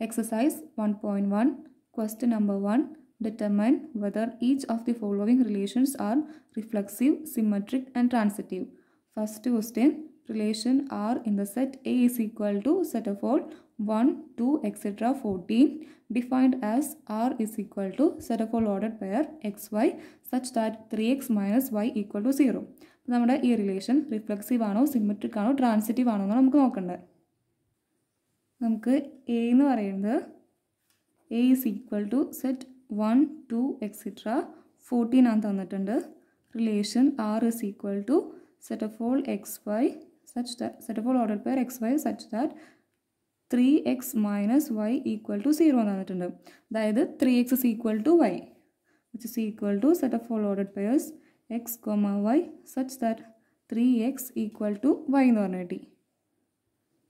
Exercise 1.1 Question number 1 Determine whether each of the following relations are reflexive, symmetric and transitive. First question Relation R in the set A is equal to set of all 1, 2 etc 14 defined as R is equal to set of all ordered pair xy such that 3x minus y equal to 0. നമ്മുടെ ഈ relation reflexive ആണോ symmetric ആണോ transitive ആണോ എന്ന് നമുക്ക് നോക്കേണ്ടത് നമുക്ക് A എന്ന് പറയുന്നത് A is equal to set one to etcetera fourteen ആണ് തന്നിട്ടുണ്ട് relation R is equal to set of all X Y such that set of all order pair X Y such that three X minus Y equal to zero എന്ന് തന്നിട്ടുണ്ട് അതായത് three X is equal to Y which is equal to set of all order pairs X comma Y such that three X equal to Y എന്ന് പറഞ്ഞു കിട്ടി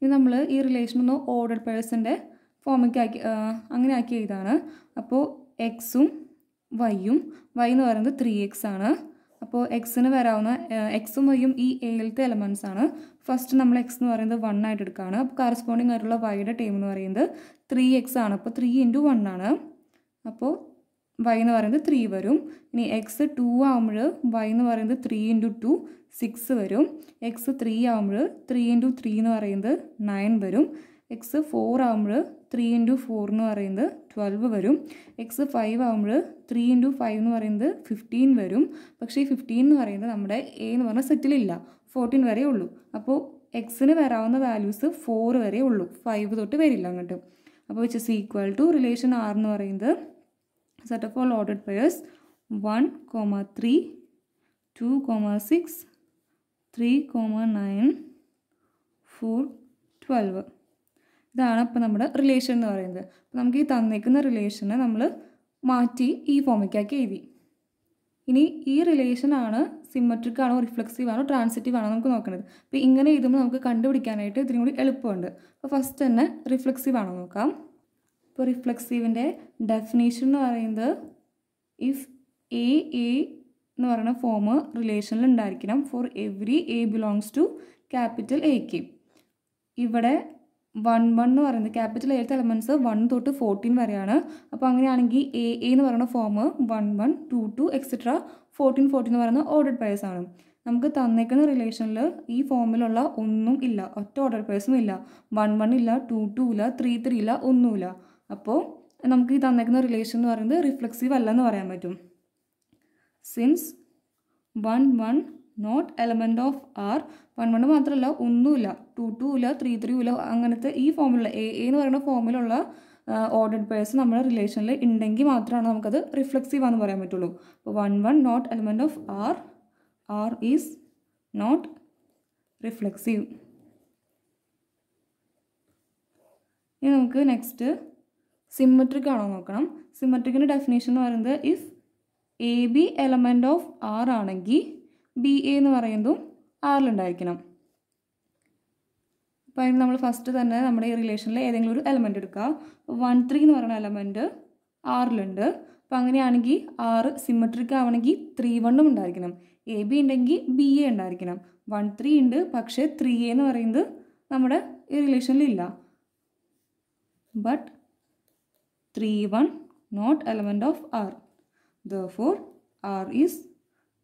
ഇത് നമ്മൾ ഈ relation ഒന്ന് ഓർഡർ പേഴ്സൻ്റെ ഫോമൊക്കെ ആക്കി അങ്ങനെ ആക്കി എഴുതാണ് അപ്പോൾ എക്സും വൈയും വൈ എന്ന് പറയുന്നത് ത്രീ എക്സ് ആണ് അപ്പോൾ എക്സിന് വരാവുന്ന എക്സും വൈയും ഈ ഏഴിലത്തെ എലമെൻറ്റ്സ് ആണ് ഫസ്റ്റ് നമ്മൾ എക്സ് എന്ന് പറയുന്നത് വൺ ആയിട്ട് എടുക്കുകയാണ് അപ്പോൾ കറസ്പോണ്ടിങ് ആയിട്ടുള്ള വൈയുടെ ടൈം എന്ന് പറയുന്നത് ത്രീ എക്സ് ആണ് അപ്പോൾ ത്രീ ഇൻറ്റു വൺ ആണ് അപ്പോൾ വൈ എന്ന് പറയുന്നത് ത്രീ വരും ഇനി എക്സ് ടു ആകുമ്പോൾ വൈ എന്ന് പറയുന്നത് ത്രീ ഇൻറ്റു ടു സിക്സ് വരും എക്സ് ത്രീ ആകുമ്പോൾ ത്രീ ഇൻറ്റു ത്രീ എന്ന് പറയുന്നത് നയൻ വരും എക്സ് ഫോർ ആകുമ്പോൾ ത്രീ ഇൻറ്റു ഫോർ എന്ന് പറയുന്നത് ട്വൽവ് വരും എക്സ് ഫൈവ് ആകുമ്പോൾ ത്രീ ഇൻറ്റു ഫൈവ് എന്ന് പറയുന്നത് ഫിഫ്റ്റീൻ വരും പക്ഷേ ഈ ഫിഫ്റ്റീൻ എന്ന് പറയുന്നത് നമ്മുടെ എ എന്ന് പറഞ്ഞ സെറ്റിലില്ല ഫോർട്ടീൻ വരെ ഉള്ളൂ അപ്പോൾ എക്സിന് വരാവുന്ന വാല്യൂസ് ഫോർ വരെ ഉള്ളൂ ഫൈവ് തൊട്ട് വരില്ല അങ്ങോട്ട് അപ്പോൾ വെച്ച് സീക്വൽ ടു റിലേഷൻ ആർ എന്ന് പറയുന്നത് set of all ordered pairs 1 comma 3 2 comma 6 3 comma 9 4 12 ഇതാണ് അപ്പോൾ നമ്മുടെ റിലേഷൻ എന്ന് പറയുന്നത് അപ്പോൾ നമുക്ക് ഈ തന്നേക്കുന്ന റിലേഷനെ നമ്മൾ മാറ്റി ഈ ഫോമിക്കാക്കി എഴുതി ഇനി ഈ റിലേഷൻ ആണ് സിമ്മട്രിക് ആണോ റിഫ്ലക്സീവ് ആണോ ട്രാൻസിറ്റീവ് ആണോ നമുക്ക് നോക്കുന്നത് അപ്പോൾ ഇങ്ങനെ എഴുതുമ്പോൾ നമുക്ക് കണ്ടുപിടിക്കാനായിട്ട് ഇതിനും കൂടി എളുപ്പമുണ്ട് അപ്പോൾ ഫസ്റ്റ് തന്നെ റിഫ്ലക്സീവ് ആണോ നോക്കാം ഇപ്പോൾ റിഫ്ലക്സീവിൻ്റെ ഡെഫിനേഷൻ എന്ന് പറയുന്നത് ഇഫ് എ എ എന്ന് പറയുന്ന ഫോം റിലേഷനിൽ ഉണ്ടായിരിക്കണം for every A belongs to capital എക്ക് ഇവിടെ വൺ വൺ എന്ന് പറയുന്നത് ക്യാപിറ്റൽ എയ്ത്ത് എലമെൻറ്റ്സ് വൺ തൊട്ട് ഫോർട്ടീൻ വരെയാണ് അപ്പോൾ അങ്ങനെയാണെങ്കിൽ എ എ എന്ന് പറയുന്ന form one one two to etcetera fourteen fourteen എന്ന് പറയുന്ന ഓർഡർ പേഴ്സ് ആണ് നമുക്ക് തന്നേക്കുന്ന റിലേഷനിൽ ഈ ഫോമിലുള്ള ഒന്നും ഇല്ല ഒറ്റ ഓർഡർ പേഴ്സും ഇല്ല വൺ വൺ ഇല്ല ടു ടു ഇല്ല ത്രീ ത്രീ ഇല്ല ഒന്നുമില്ല അപ്പോൾ നമുക്ക് ഈ തന്നേക്കുന്ന റിലേഷൻ എന്ന് പറയുന്നത് റിഫ്ലക്സീവ് അല്ലെന്ന് പറയാൻ പറ്റും since one one not element of R one one മാത്രമല്ല ഒന്നുമില്ല ടു ടു ഇല്ല ത്രീ ത്രീ ഇല്ല അങ്ങനത്തെ ഈ ഫോമിലുള്ള എ എന്ന് പറയുന്ന ഫോമിലുള്ള ഓർഡേഡ് പേഴ്സ് നമ്മുടെ റിലേഷനിൽ ഉണ്ടെങ്കിൽ മാത്രമാണ് നമുക്കത് റിഫ്ലക്സീവ് ആണെന്ന് പറയാൻ പറ്റുള്ളൂ അപ്പോൾ one one not element of R R is not reflexive ഇനി നമുക്ക് നെക്സ്റ്റ് സിമ്മട്രിക് ആണോ നോക്കണം സിമ്മട്രിക്കിൻ്റെ ഡെഫിനേഷൻ എന്ന് പറയുന്നത് if A B element of R ആണെങ്കിൽ ബി എ എന്ന് പറയുന്നതും ആറിലുണ്ടായിരിക്കണം അപ്പോൾ അതിന് നമ്മൾ ഫസ്റ്റ് തന്നെ നമ്മുടെ ഈ റിലേഷനിൽ ഏതെങ്കിലും ഒരു എലമെൻ്റ് എടുക്കുക വൺ ത്രീ എന്ന് പറയുന്ന എലമെൻറ്റ് ആറിലുണ്ട് അപ്പോൾ അങ്ങനെയാണെങ്കിൽ ആറ് സിമ്മട്രിക് ആവണമെങ്കിൽ ത്രീ വണ്ണും ഉണ്ടായിരിക്കണം എ ബി ഉണ്ടെങ്കിൽ ബി എ ഉണ്ടായിരിക്കണം വൺ ത്രീ ഉണ്ട് പക്ഷേ ത്രീ എ എന്ന് പറയുന്നത് നമ്മുടെ ഈ റിലേഷനിലില്ല but 3 1 not element of R. Therefore, R is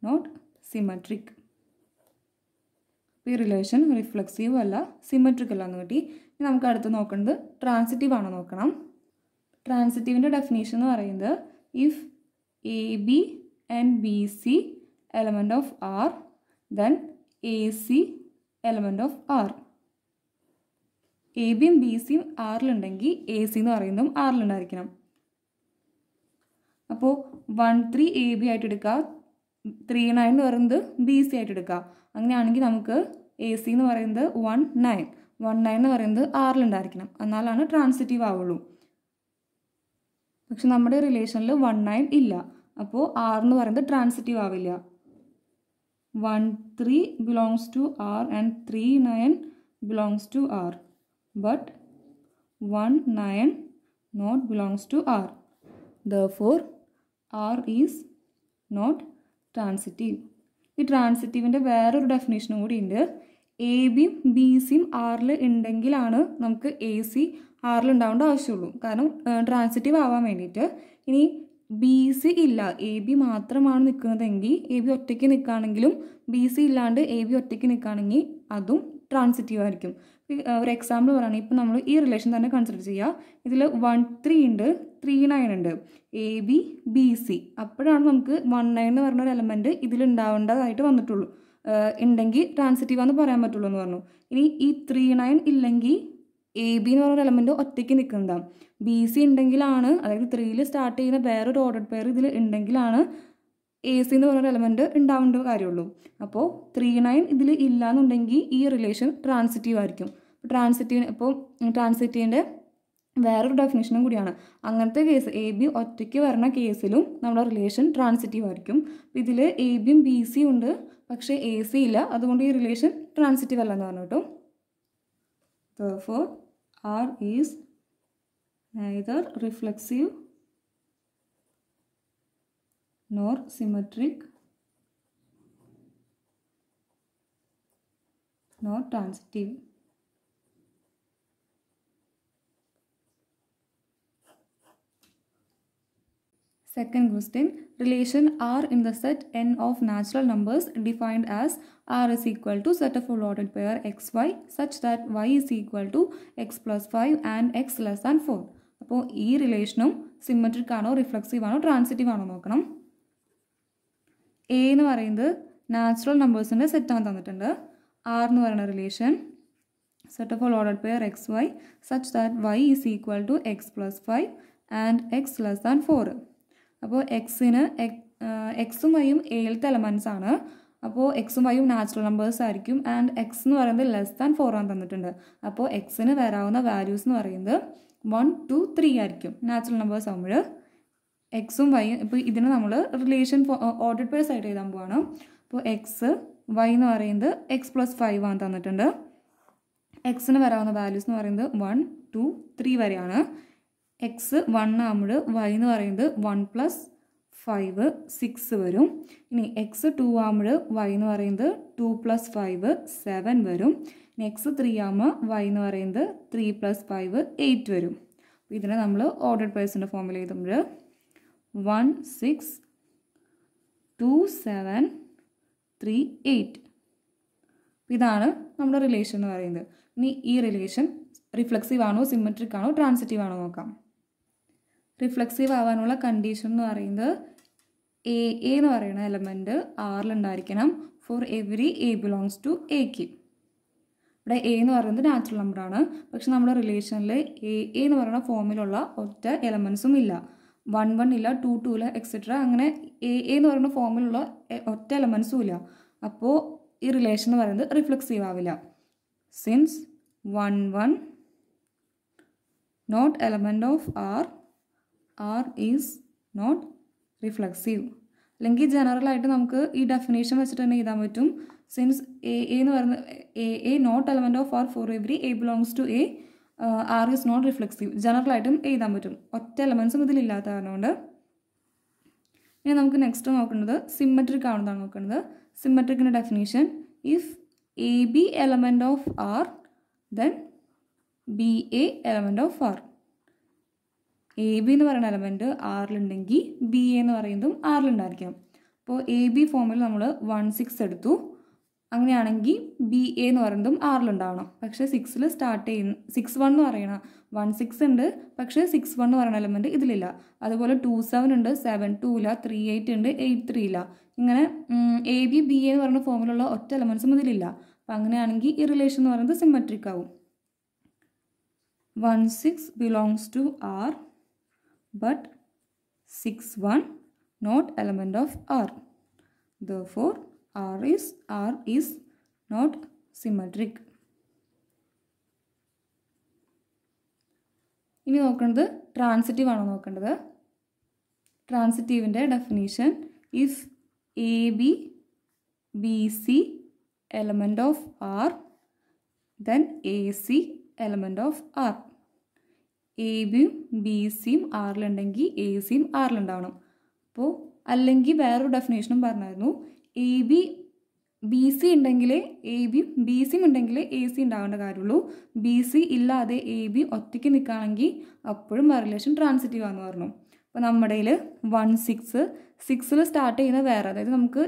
not symmetric. ഈ റിലേഷൻ റിഫ്ലക്സീവ് അല്ല സിമെട്രിക്കൽ ആണെന്ന് കിട്ടി ഇനി നമുക്ക് അടുത്ത് നോക്കേണ്ടത് ട്രാൻസിറ്റീവ് ആണോ നോക്കണം ട്രാൻസിറ്റീവിൻ്റെ ഡെഫിനേഷൻ എന്ന് പറയുന്നത് if A B and B C element of R then A C element of R A ബിയും ബി സിയും ആറിലുണ്ടെങ്കിൽ എ സി എന്ന് പറയുന്നതും ആറിലുണ്ടായിരിക്കണം അപ്പോൾ വൺ ത്രീ എ ബി ആയിട്ട് എടുക്കുക ത്രീ നയൻ എന്ന് പറയുന്നത് ബി സി ആയിട്ട് എടുക്കുക അങ്ങനെയാണെങ്കിൽ നമുക്ക് എ സി എന്ന് പറയുന്നത് വൺ നയൻ വൺ നയൻ എന്ന് പറയുന്നത് ആറിലുണ്ടായിരിക്കണം എന്നാലാണ് ട്രാൻസിറ്റീവ് ആവുള്ളൂ പക്ഷെ നമ്മുടെ റിലേഷനിൽ വൺ നയൻ ഇല്ല അപ്പോൾ ആറെന്ന് പറയുന്നത് ട്രാൻസിറ്റീവ് ആവില്ല one three belongs to R and three nine belongs to R but 1 9 not belongs to R. Therefore, R is not transitive. ഈ ട്രാൻസിറ്റീവിൻ്റെ വേറൊരു ഡെഫിനേഷനും കൂടി ഉണ്ട് എ ബിയും ബി സിയും ആറിൽ ഉണ്ടെങ്കിലാണ് നമുക്ക് എ സി ആറിൽ ഉണ്ടാവേണ്ട ആവശ്യമുള്ളൂ കാരണം ട്രാൻസിറ്റീവ് ആവാൻ വേണ്ടിയിട്ട് ഇനി ബി സി ഇല്ല എ ബി മാത്രമാണ് നിൽക്കുന്നതെങ്കിൽ എ ബി ഒറ്റയ്ക്ക് നിൽക്കുകയാണെങ്കിലും ബി സി ഇല്ലാണ്ട് എ ബി ഒറ്റയ്ക്ക് നിൽക്കുകയാണെങ്കിൽ അതും ട്രാൻസിറ്റീവ് ആയിരിക്കും ഒരു എക്സാമ്പിൾ പറയുകയാണെങ്കിൽ ഇപ്പം നമ്മൾ ഈ റിലേഷൻ തന്നെ കൺസിഡർ ചെയ്യുക ഇതിൽ വൺ ത്രീ ഉണ്ട് ത്രീ നയൻ ഉണ്ട് എ ബി ബി സി അപ്പോഴാണ് നമുക്ക് വൺ നയൻ എന്ന് പറഞ്ഞൊരു ഒരു എലമെൻറ്റ് ഇതിലുണ്ടാവേണ്ടതായിട്ട് വന്നിട്ടുള്ളൂ ഉണ്ടെങ്കിൽ ട്രാൻസിറ്റീവ് പറയാൻ പറ്റുള്ളൂ എന്ന് പറഞ്ഞു ഇനി ഈ ത്രീ നയൻ ഇല്ലെങ്കിൽ എ ബി എന്ന് പറഞ്ഞൊരു എലമെൻ്റ് ഒറ്റയ്ക്ക് നിൽക്കുന്നതാണ് ബി സി ഉണ്ടെങ്കിലാണ് അതായത് ത്രീയിൽ സ്റ്റാർട്ട് ചെയ്യുന്ന വേറൊരു ഓർഡർ പെയർ ഇതിൽ ഉണ്ടെങ്കിലാണ് എ സി എന്ന് പറഞ്ഞൊരു എലമെൻ്റ് ഉണ്ടാവേണ്ട കാര്യമുള്ളൂ അപ്പോൾ ത്രീ നയൻ ഇതിൽ എന്നുണ്ടെങ്കിൽ ഈ റിലേഷൻ ട്രാൻസിറ്റീവ് ആയിരിക്കും ട്രാൻസിറ്റീവ് ഇപ്പോൾ ട്രാൻസിറ്റീവിൻ്റെ വേറൊരു ഡെഫിനേഷനും കൂടിയാണ് അങ്ങനത്തെ കേസ് എ ബി ഒറ്റയ്ക്ക് വരണ കേസിലും നമ്മുടെ റിലേഷൻ ട്രാൻസിറ്റീവ് ആയിരിക്കും ഇതിൽ എ ബിയും ബി സി ഉണ്ട് പക്ഷേ എ സി ഇല്ല അതുകൊണ്ട് ഈ റിലേഷൻ ട്രാൻസിറ്റീവ് അല്ല എന്ന് പറഞ്ഞു കേട്ടോ four R is neither reflexive nor symmetric nor transitive. Second question, relation R in the set N of natural numbers defined as R is equal to set of allotted pair xy such that y is equal to x plus 5 and x less than 4. അപ്പോൾ ഈ symmetric symmetric reflexive reflexive transitive transitive ആണോ നോക്കണം A എന്ന് പറയുന്നത് natural നമ്പേഴ്സിൻ്റെ സെറ്റാണ് തന്നിട്ടുണ്ട് R എന്ന് പറയുന്ന relation set of all order pair X Y such that Y is equal to X plus five and X less than four അപ്പോൾ എക്സിന് എക്സും വൈയും ഏഴത്തെ എലമെൻസ് ആണ് അപ്പോൾ എക്സും വൈയും നാച്ചുറൽ നമ്പേഴ്സ് ആയിരിക്കും ആൻഡ് എക്സ് എന്ന് പറയുന്നത് ലെസ് ദാൻ ഫോർ ആണ് തന്നിട്ടുണ്ട് അപ്പോൾ എക്സിന് വരാവുന്ന വാല്യൂസ് എന്ന് പറയുന്നത് വൺ ടു ത്രീ ആയിരിക്കും നാച്ചുറൽ നമ്പേഴ്സ് ആകുമ്പോൾ എക്സും വൈയും ഇപ്പോൾ ഇതിനെ നമ്മൾ റിലേഷൻ ഓർഡർ പേഴ്സ് ആയിട്ട് എഴുതാൻ പോവാണ് അപ്പോൾ എക്സ് വൈ എന്ന് പറയുന്നത് എക്സ് പ്ലസ് ഫൈവ് ആണ് തന്നിട്ടുണ്ട് എക്സിന് വരാവുന്ന വാല്യൂസ് എന്ന് പറയുന്നത് വൺ ടു ത്രീ വരെയാണ് എക്സ് വൺ ആകുമ്പോൾ വൈ എന്ന് പറയുന്നത് വൺ പ്ലസ് ഫൈവ് സിക്സ് വരും ഇനി എക്സ് ടു ആകുമ്പോൾ വൈ എന്ന് പറയുന്നത് ടു പ്ലസ് ഫൈവ് സെവൻ വരും ഇനി എക്സ് ത്രീ ആകുമ്പോൾ വൈ എന്ന് പറയുന്നത് ത്രീ പ്ലസ് ഫൈവ് എയ്റ്റ് വരും ഇതിനെ നമ്മൾ ഓർഡർ പേഴ്സിൻ്റെ ഫോമിൽ എഴുതുമ്പോൾ one six two seven three eight ഇതാണ് നമ്മുടെ റിലേഷൻ എന്ന് പറയുന്നത് ഇനി ഈ റിലേഷൻ റിഫ്ലക്സീവ് ആണോ സിമ്മട്രിക് ആണോ ട്രാൻസിറ്റീവ് ആണോ നോക്കാം റിഫ്ലക്സീവ് ആവാനുള്ള കണ്ടീഷൻ എന്ന് പറയുന്നത് എ എ എന്ന് പറയുന്ന എലമെൻറ്റ് ആറിലുണ്ടായിരിക്കണം for every A belongs to എക്ക് ഇവിടെ എ എന്ന് പറയുന്നത് നാച്ചുറൽ നമ്പറാണ് പക്ഷെ നമ്മുടെ റിലേഷനിൽ എ എന്ന് പറയുന്ന ഫോമിലുള്ള ഒറ്റ എലമെൻസും ഇല്ല വൺ വൺ ഇല്ല ടു ടു ഇല്ല എക്സെട്ര അങ്ങനെ എ എ എന്ന് പറയുന്ന ഫോമിലുള്ള ഒറ്റ എലമെൻസും ഇല്ല അപ്പോൾ ഈ റിലേഷൻ എന്ന് പറയുന്നത് റിഫ്ലക്സീവ് ആവില്ല since one one not element of R R is not reflexive അല്ലെങ്കിൽ ജനറലായിട്ട് നമുക്ക് ഈ ഡെഫിനേഷൻ വെച്ചിട്ട് തന്നെ എഴുതാൻ പറ്റും സിൻസ് എ എന്ന് പറയുന്ന a a not element of R for every A belongs to A R is not reflexive ജനറലായിട്ടും എഴുതാൻ പറ്റും ഒറ്റ എലമെൻസും ഇതിലില്ലാത്ത കാരണമുണ്ട് ഇനി നമുക്ക് നെക്സ്റ്റ് നോക്കുന്നത് സിമ്മട്രിക് ആണെന്നാണ് നോക്കുന്നത് സിമ്മട്രിക്കിൻ്റെ definition if A b element of R then b a element of R a B എന്ന് പറയുന്ന എലമെൻറ്റ് ആറിലുണ്ടെങ്കിൽ ബി എ എന്ന് പറയുന്നതും ആറിലുണ്ടായിരിക്കാം അപ്പോൾ എ ബി ഫോമിൽ നമ്മൾ വൺ സിക്സ് എടുത്തു അങ്ങനെയാണെങ്കിൽ ബി എ എന്ന് പറയുന്നതും ആറിലുണ്ടാവണം പക്ഷേ സിക്സിൽ സ്റ്റാർട്ട് ചെയ്യുന്ന സിക്സ് വൺ എന്ന് പറയണം വൺ സിക്സ് ഉണ്ട് പക്ഷേ സിക്സ് വൺ എന്ന് പറയുന്ന എലമെൻറ്റ് ഇതിലില്ല അതുപോലെ ടു സെവൻ ഉണ്ട് സെവൻ ടു ഇല്ല ത്രീ എയ്റ്റ് ഉണ്ട് എയ്റ്റ് ത്രീ ഇല്ല ഇങ്ങനെ എ ബി ബി എ എന്ന് പറയുന്ന ഫോമിലുള്ള ഒറ്റ എലമെൻസും ഇതിലില്ല അപ്പം അങ്ങനെയാണെങ്കിൽ ഈ റിലേഷൻ എന്ന് പറയുന്നത് സിമ്മട്രിക് ആവും one six belongs to R but six one not element of R therefore R is, R is not symmetric ഇനി നോക്കേണ്ടത് ട്രാൻസിറ്റീവ് ആണ് നോക്കേണ്ടത് ട്രാൻസിറ്റീവിൻ്റെ definition if A B B c element of R then A c element of R A ബിയും B സിയും ആറിലുണ്ടെങ്കിൽ A സിയും ആറിലുണ്ടാവണം അപ്പോൾ അല്ലെങ്കിൽ വേറൊരു ഡെഫിനേഷനും പറഞ്ഞായിരുന്നു എ ബി ബി സി ഉണ്ടെങ്കിൽ എ ബിയും ബി സിയും ഉണ്ടെങ്കിൽ എ സി ഉണ്ടാകേണ്ട കാര്യമുള്ളൂ ബി സി ഇല്ലാതെ എ ബി ഒറ്റയ്ക്ക് നിൽക്കുകയാണെങ്കിൽ അപ്പോഴും റിലേഷൻ ട്രാൻസിറ്റീവ് ആണെന്ന് പറഞ്ഞു അപ്പോൾ നമ്മുടെ വൺ സിക്സ് സിക്സിൽ സ്റ്റാർട്ട് ചെയ്യുന്ന വേറെ അതായത് നമുക്ക്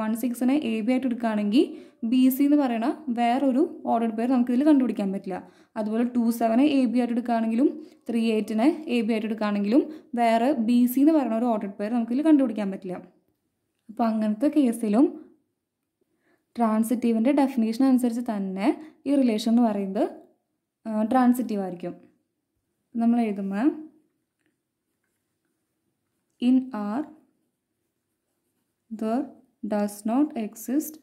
വൺ സിക്സിനെ എ ബി ആയിട്ട് എടുക്കുകയാണെങ്കിൽ ബി സി എന്ന് പറയുന്ന വേറൊരു ഓർഡർ പേര് നമുക്കിതിൽ കണ്ടുപിടിക്കാൻ പറ്റില്ല അതുപോലെ ടു സെവനെ എ ബി ആയിട്ട് എടുക്കുകയാണെങ്കിലും ത്രീ എയ്റ്റിനെ എ ബി ആയിട്ട് എടുക്കുകയാണെങ്കിലും വേറെ ബി സി എന്ന് പറയുന്ന ഒരു ഓർഡർ പേർ നമുക്കിതിൽ കണ്ടുപിടിക്കാൻ പറ്റില്ല അപ്പോൾ അങ്ങനത്തെ കേസിലും ട്രാൻസിറ്റീവിൻ്റെ ഡെഫിനേഷൻ അനുസരിച്ച് തന്നെ ഈ റിലേഷൻ എന്ന് പറയുന്നത് ട്രാൻസിറ്റീവ് ആയിരിക്കും നമ്മൾ എഴുതുമ്പോൾ in R there does not exist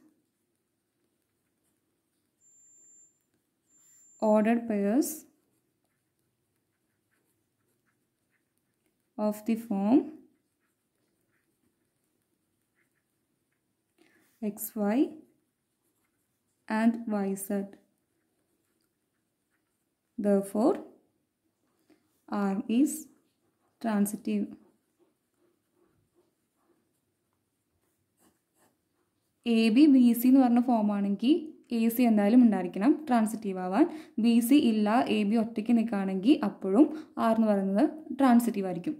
ordered pairs of the form x y and Y z therefore R is transitive a B B c എന്ന് പറഞ്ഞ ഫോമാണെങ്കിൽ എ സി എന്തായാലും ഉണ്ടായിരിക്കണം ട്രാൻസിറ്റീവ് ആവാൻ ബി സി ഇല്ല എ ബി ഒറ്റയ്ക്ക് നിൽക്കുകയാണെങ്കിൽ അപ്പോഴും ആർ എന്ന് പറയുന്നത് ട്രാൻസിറ്റീവ് ആയിരിക്കും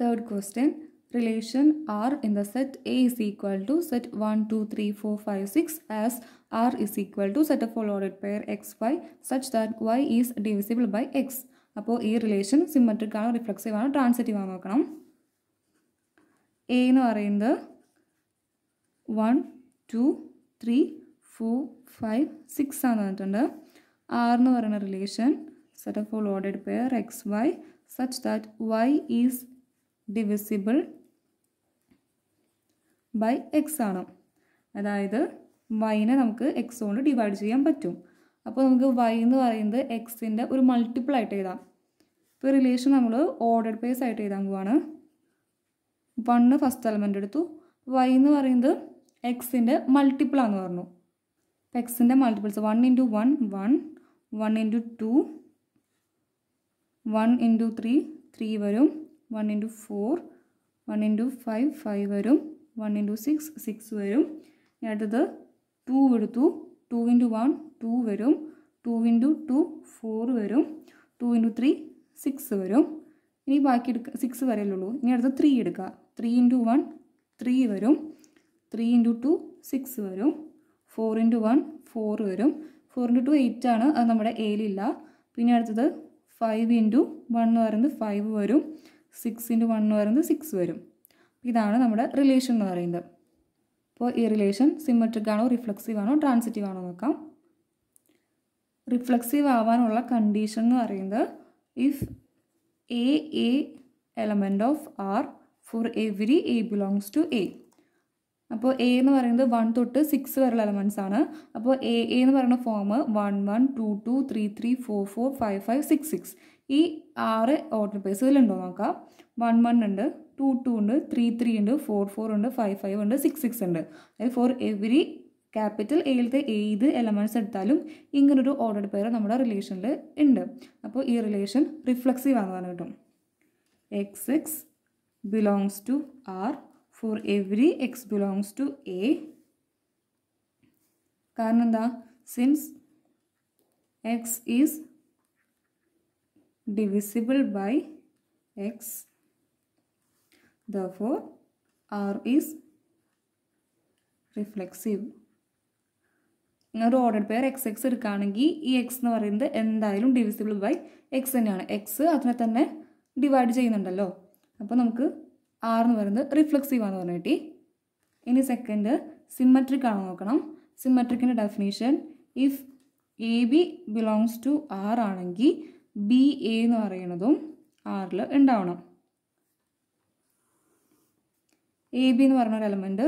third question relation R in the set A is equal to set 1, 2, 3, 4, 5, 6 as R is equal to set of all ordered pair x, y such that y is divisible by x. അപ്പോൾ ഈ relation symmetric ആണോ reflexive ആണോ transitive ആണോ നോക്കണം A എന്ന് പറയുന്നത് one two three four five six ആണെന്ന് പറഞ്ഞിട്ടുണ്ട് ആർ എന്ന് പറയുന്ന relation set of all ordered pair X Y such that Y is divisible by x ആണ് അതായത് വൈനെ നമുക്ക് എക്സ് കൊണ്ട് ഡിവൈഡ് ചെയ്യാൻ പറ്റും അപ്പോൾ നമുക്ക് വൈ എന്ന് പറയുന്നത് എക്സിൻ്റെ ഒരു മൾട്ടിപ്പിൾ ആയിട്ട് എഴുതാം ഇപ്പോൾ റിലേഷൻ നമ്മൾ ഓർഡർ ബേസ് ആയിട്ട് എഴുതാൻ പോവാണ് വണ്ണ് ഫസ്റ്റ് എലമെൻ്റ് എടുത്തു വൈ എന്ന് പറയുന്നത് എക്സിൻ്റെ മൾട്ടിപ്പിൾ ആണെന്ന് പറഞ്ഞു എക്സിൻ്റെ multiples one into one one one into two one into three three വരും one into four one into five five വരും വൺ ഇൻറ്റു സിക്സ് സിക്സ് വരും ഇനി അടുത്തത് ടു എടുത്തു ടു ഇൻറ്റു വൺ ടു വരും ടു ഇൻറ്റു ടു ഫോർ വരും two into three six വരും ഇനി ബാക്കി എടുക്കുക സിക്സ് വരെയുള്ളൂ ഇനി അടുത്ത് ത്രീ എടുക്കുക ത്രീ ഇൻറ്റു വൺ ത്രീ വരും ത്രീ ഇൻറ്റു ടു സിക്സ് വരും ഫോർ ഇൻറ്റു വൺ ഫോർ വരും ഫോർ ഇൻറ്റു ടു എയ്റ്റ് ആണ് അത് നമ്മുടെ എയിലില്ല പിന്നെ അടുത്തത് ഫൈവ് ഇൻറ്റു വൺ എന്ന് പറയുന്നത് ഫൈവ് വരും സിക്സ് ഇൻറ്റു വൺ എന്ന് പറയുന്നത് സിക്സ് വരും ഇതാണ് നമ്മുടെ റിലേഷൻ എന്ന് പറയുന്നത് അപ്പോൾ ഈ റിലേഷൻ സിമ്മട്രിക് ആണോ റിഫ്ലക്സീവ് ആണോ ട്രാൻസിറ്റീവ് ആണോ നോക്കാം റിഫ്ലക്സീവ് ആവാനുള്ള കണ്ടീഷൻ എന്ന് പറയുന്നത് if a a element of R for every a belongs to A അപ്പോൾ എ എന്ന് പറയുന്നത് വൺ തൊട്ട് സിക്സ് വരെയുള്ള എലമെൻറ്റ്സ് ആണ് അപ്പോൾ എ എ എന്ന് പറയുന്ന form one one two two three three four four five five six six ഈ ആറ് ഓർഡർ പേഴ്സ് ഇതിലുണ്ടോ നോക്കാം വൺ വൺ ഉണ്ട് ടു ടു ഉണ്ട് ത്രീ ത്രീ ഉണ്ട് ഫോർ ഫോർ ഉണ്ട് ഫൈവ് ഫൈവ് ഉണ്ട് സിക്സ് സിക്സ് ഉണ്ട് അതായത് ഫോർ എവറി ക്യാപിറ്റൽ എയിലത്തെ ഏത് എലമെൻറ്റ്സ് എടുത്താലും ഇങ്ങനൊരു ഓർഡർ പെയർ നമ്മുടെ റിലേഷനിൽ ഉണ്ട് അപ്പോൾ ഈ റിലേഷൻ റിഫ്ലക്സീവ് ആണെന്ന് കിട്ടും x X belongs to R for every X belongs to A കാരണം എന്താ since x is divisible by x Therefore, R is reflexive ഒരു ഓർഡർ പെയർ എക്സ് എക്സ് എടുക്കുകയാണെങ്കിൽ ഈ എക്സ് എന്ന് പറയുന്നത് എന്തായാലും ഡിവിസിബിൾ ബൈ എക്സ് തന്നെയാണ് എക്സ് അതിനെ തന്നെ ഡിവൈഡ് ചെയ്യുന്നുണ്ടല്ലോ അപ്പോൾ നമുക്ക് ആർ എന്ന് പറയുന്നത് റിഫ്ലെക്സീവ് ആണെന്ന് പറഞ്ഞിട്ട് ഇനി സെക്കൻഡ് സിമ്മട്രിക് ആണെന്ന് നോക്കണം സിമ്മട്രിക്കിൻ്റെ definition if A b belongs to R ആണെങ്കിൽ ബി എ എന്ന് പറയുന്നതും ആറിൽ ഉണ്ടാവണം എ ബി എന്ന് പറഞ്ഞ ഒരു എലമെൻറ്റ്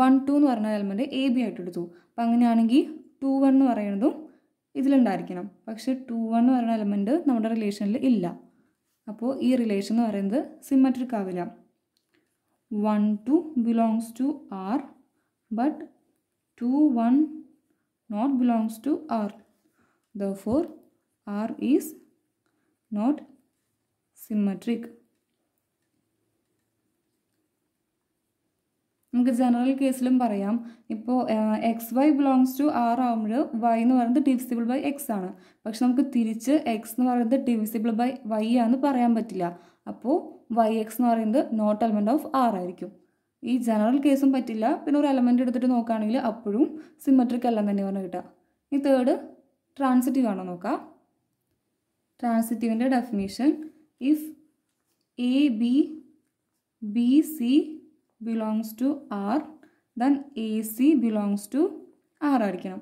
വൺ ടു എന്ന് പറഞ്ഞ എലമെൻറ്റ് എ ബി ആയിട്ട് എടുത്തു അപ്പം അങ്ങനെയാണെങ്കിൽ ടു വൺ എന്ന് പറയുന്നതും ഇതിലുണ്ടായിരിക്കണം പക്ഷേ ടു വൺ എന്ന് പറയുന്ന എലമെൻറ്റ് നമ്മുടെ റിലേഷനിൽ ഇല്ല അപ്പോൾ ഈ റിലേഷൻ എന്ന് പറയുന്നത് സിമ്മട്രിക് ആവില്ല one two belongs to R but two one not belongs to R therefore R is not symmetric നമുക്ക് ജനറൽ കേസിലും പറയാം ഇപ്പോൾ x Y belongs to R ആവുമ്പോൾ വൈ എന്ന് പറയുന്നത് ഡിവിസിബിൾ ബൈ എക്സ് ആണ് പക്ഷെ നമുക്ക് തിരിച്ച് എക്സ് എന്ന് പറയുന്നത് ഡിവിസിബിൾ ബൈ വൈ ആണെന്ന് പറയാൻ പറ്റില്ല അപ്പോൾ വൈ എക്സ് എന്ന് പറയുന്നത് നോട്ട് എലമെൻ്റ് ഓഫ് ആർ ആയിരിക്കും ഈ ജനറൽ കേസും പറ്റില്ല പിന്നെ ഒരു എലമെൻ്റ് എടുത്തിട്ട് നോക്കുകയാണെങ്കിൽ അപ്പോഴും സിമെട്രിക് എല്ലാം തന്നെ പറഞ്ഞ് കിട്ടുക ഈ തേർഡ് ട്രാൻസിറ്റീവ് ആണോ നോക്കാം ട്രാൻസിറ്റീവിൻ്റെ definition if A B B c belongs to R then a c belongs to R ആയിരിക്കണം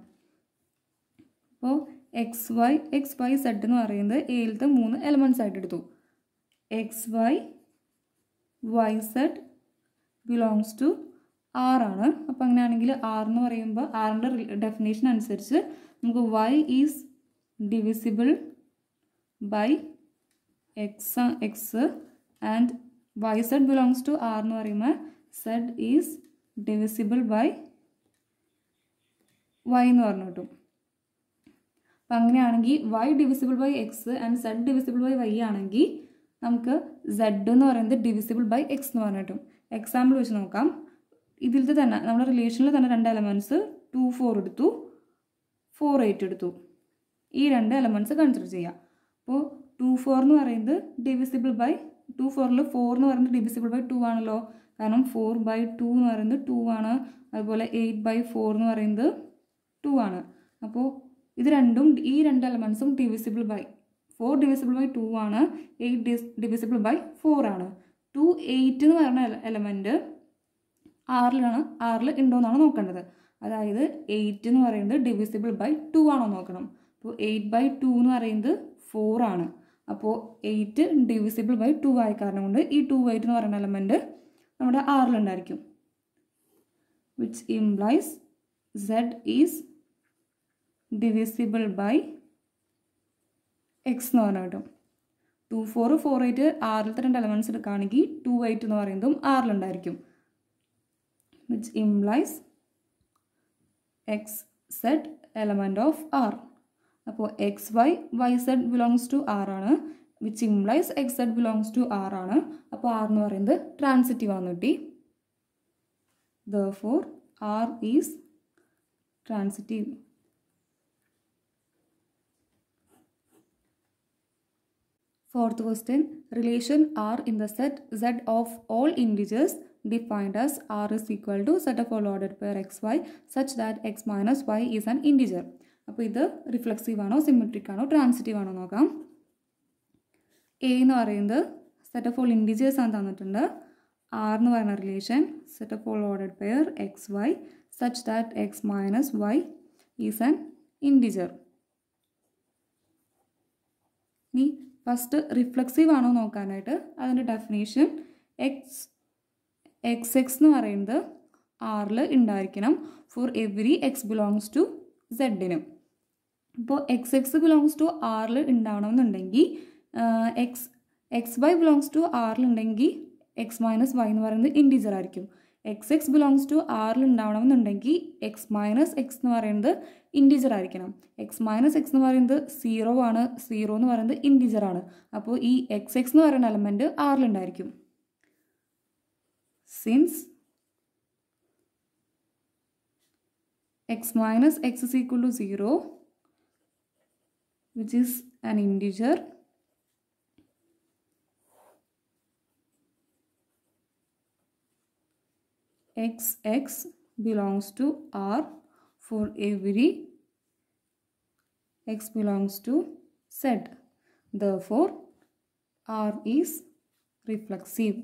അപ്പോൾ X Y X Y z എന്ന് പറയുന്നത് എയിലത്തെ മൂന്ന് എലമെൻസ് ആയിട്ട് എടുത്തു x Y Y Z belongs to R ആണ് അപ്പോൾ അങ്ങനെയാണെങ്കിൽ ആർ എന്ന് പറയുമ്പോൾ ആറിൻ്റെ ഡെഫിനേഷൻ അനുസരിച്ച് നമുക്ക് y is divisible by x x and Y Z belongs to R എന്ന് പറയുമ്പോൾ z is divisible by y എന്ന് പറഞ്ഞു കിട്ടും അപ്പം അങ്ങനെയാണെങ്കിൽ y divisible by x and z divisible by y ആണെങ്കിൽ നമുക്ക് സെഡ് എന്ന് പറയുന്നത് ഡിവിസിബിൾ ബൈ എക്സ് എന്ന് പറഞ്ഞു കിട്ടും എക്സാമ്പിൾ വെച്ച് നോക്കാം ഇതിലത്തെ തന്നെ നമ്മുടെ റിലേഷനിൽ തന്നെ രണ്ട് എലമെൻറ്റ്സ് ടു ഫോർ എടുത്തു ഫോർ എയ്റ്റ് എടുത്തു ഈ രണ്ട് എലമെൻറ്റ്സ് കൺസിഡർ ചെയ്യാം അപ്പോൾ ടു ഫോർ എന്ന് പറയുന്നത് ഡിവിസിബിൾ ബൈ ടു ഫോറിൽ ഫോർ എന്ന് പറയുന്നത് ഡിവിസിബിൾ ബൈ ടു ആണല്ലോ കാരണം ഫോർ ബൈ ടു എന്ന് പറയുന്നത് ടു ആണ് അതുപോലെ എയ്റ്റ് ബൈ ഫോർ എന്ന് പറയുന്നത് ടു ആണ് അപ്പോൾ ഇത് രണ്ടും ഈ രണ്ട് എലമെൻസും divisible by four divisible by two ആണ് എയ്റ്റ് ഡിവിസിബിൾ ബൈ ഫോർ ആണ് ടു എയ്റ്റ് എന്ന് പറയുന്ന എലമെൻറ്റ് ആറിലാണ് ആറിൽ ഉണ്ടോ എന്നാണ് നോക്കേണ്ടത് അതായത് എയ്റ്റ് എന്ന് പറയുന്നത് ഡിവിസിബിൾ ബൈ ടു ആണോ നോക്കണം അപ്പോൾ എയ്റ്റ് ബൈ ടു എന്ന് പറയുന്നത് ഫോർ ആണ് അപ്പോൾ എയ്റ്റ് ഡിവിസിബിൾ ബൈ ടു ആയ കാരണം കൊണ്ട് ഈ ടു എയ്റ്റ് എന്ന് പറയുന്ന എലമെൻറ്റ് നമ്മുടെ ആറിലുണ്ടായിരിക്കും which implies z is divisible by x എന്ന് പറഞ്ഞാൽ കിട്ടും ടു ഫോർ ഫോർ എയ്റ്റ് ആറിലത്തെ രണ്ട് എലമെൻസ് എടുക്കുകയാണെങ്കിൽ ടു എയ്റ്റ് എന്ന് പറയുന്നതും ആറിലുണ്ടായിരിക്കും which implies X Z element of R അപ്പോൾ X Y Y Z belongs to ആറാണ് which implies X Z belongs to R ആണ് അപ്പോൾ ആർ എന്ന് പറയുന്നത് ട്രാൻസിറ്റീവ് ആണ് കിട്ടി therefore R is transitive fourth question relation R in the set Z of all integers defined defined R is equal to set of all order pair X Y such that x minus y is an integer അപ്പോൾ ഇത് reflexive ആണോ symmetric ആണോ transitive ആണോ നോക്കാം A എന്ന് പറയുന്നത് set of all integers ആണ് തന്നിട്ടുണ്ട് ആർ എന്ന് പറയുന്ന relation set of all ordered pair X Y such that x minus y is an integer ഇനി ഫസ്റ്റ് റിഫ്ലക്സീവ് ആണോ നോക്കാനായിട്ട് അതിൻ്റെ ഡെഫിനേഷൻ എക്സ് എക്സ് എക്സ് എന്ന് പറയുന്നത് ആറിൽ ഉണ്ടായിരിക്കണം for every X belongs to സെഡിനും ഇപ്പോൾ എക്സ് എക്സ് ബിലോങ്സ് ടു ആറിൽ ഉണ്ടാവണമെന്നുണ്ടെങ്കിൽ x x Y belongs to ആറിലുണ്ടെങ്കിൽ എക്സ് മൈനസ് വൈ എന്ന് പറയുന്നത് ഇൻറ്റീജർ ആയിരിക്കും എക്സ് എക്സ് ബിലോങ്സ് ടു ആറിൽ ഉണ്ടാവണമെന്നുണ്ടെങ്കിൽ എക്സ് മൈനസ് എക്സ് എന്ന് പറയുന്നത് ഇൻറ്റീജർ ആയിരിക്കണം എക്സ് മൈനസ് എക്സ് എന്ന് പറയുന്നത് സീറോ ആണ് സീറോ എന്ന് പറയുന്നത് ഇൻറ്റീജർ ആണ് അപ്പോൾ ഈ എക്സ് എക്സ് എന്ന് പറയുന്ന എലമെൻറ്റ് ആറിലുണ്ടായിരിക്കും since x minus x is equal to zero which is an integer xx belongs to R for every x belongs to Z. Therefore, R is reflexive.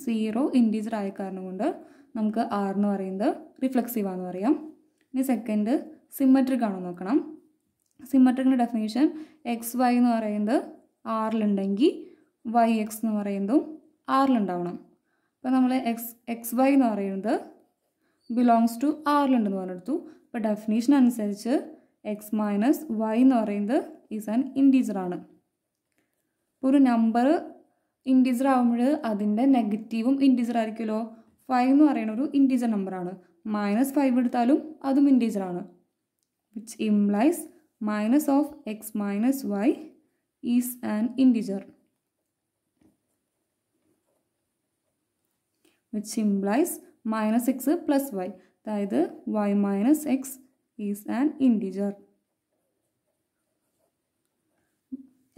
Zero integer ആയ കാരണം കൊണ്ട് നമുക്ക് R എന്ന് പറയുന്നത് reflexive ആണെന്ന് പറയാം ഇനി സെക്കൻഡ് സിമ്മട്രിക് ആണോ നോക്കണം സിമ്മട്രിക്കിൻ്റെ ഡെഫിനേഷൻ എക്സ് വൈ എന്ന് പറയുന്നത് ആറിലുണ്ടെങ്കിൽ വൈ എക്സ് എന്ന് പറയുന്നതും ആറിലുണ്ടാവണം അപ്പോൾ നമ്മൾ എക്സ് എക്സ് വൈ എന്ന് പറയുന്നത് ബിലോങ്സ് ടു ആറിലുണ്ടെന്ന് പറഞ്ഞെടുത്തു അപ്പോൾ ഡെഫിനേഷൻ അനുസരിച്ച് എക്സ് മൈനസ് വൈ എന്ന് പറയുന്നത് ഈസ് ആൻ ഇൻറ്റീജറാണ് ഇപ്പോൾ ഒരു നമ്പർ ഇൻറ്റീജർ ആകുമ്പോൾ അതിൻ്റെ നെഗറ്റീവും ഇൻറ്റീജർ ആയിരിക്കുമല്ലോ ഫൈവ് എന്ന് പറയുന്ന ഒരു ഇൻറ്റീജർ നമ്പറാണ് മൈനസ് ഫൈവ് എടുത്താലും അതും ഇൻറ്റീജറാണ് which implies minus of x minus y is an integer which implies minus x plus y അതായത് y minus x is an integer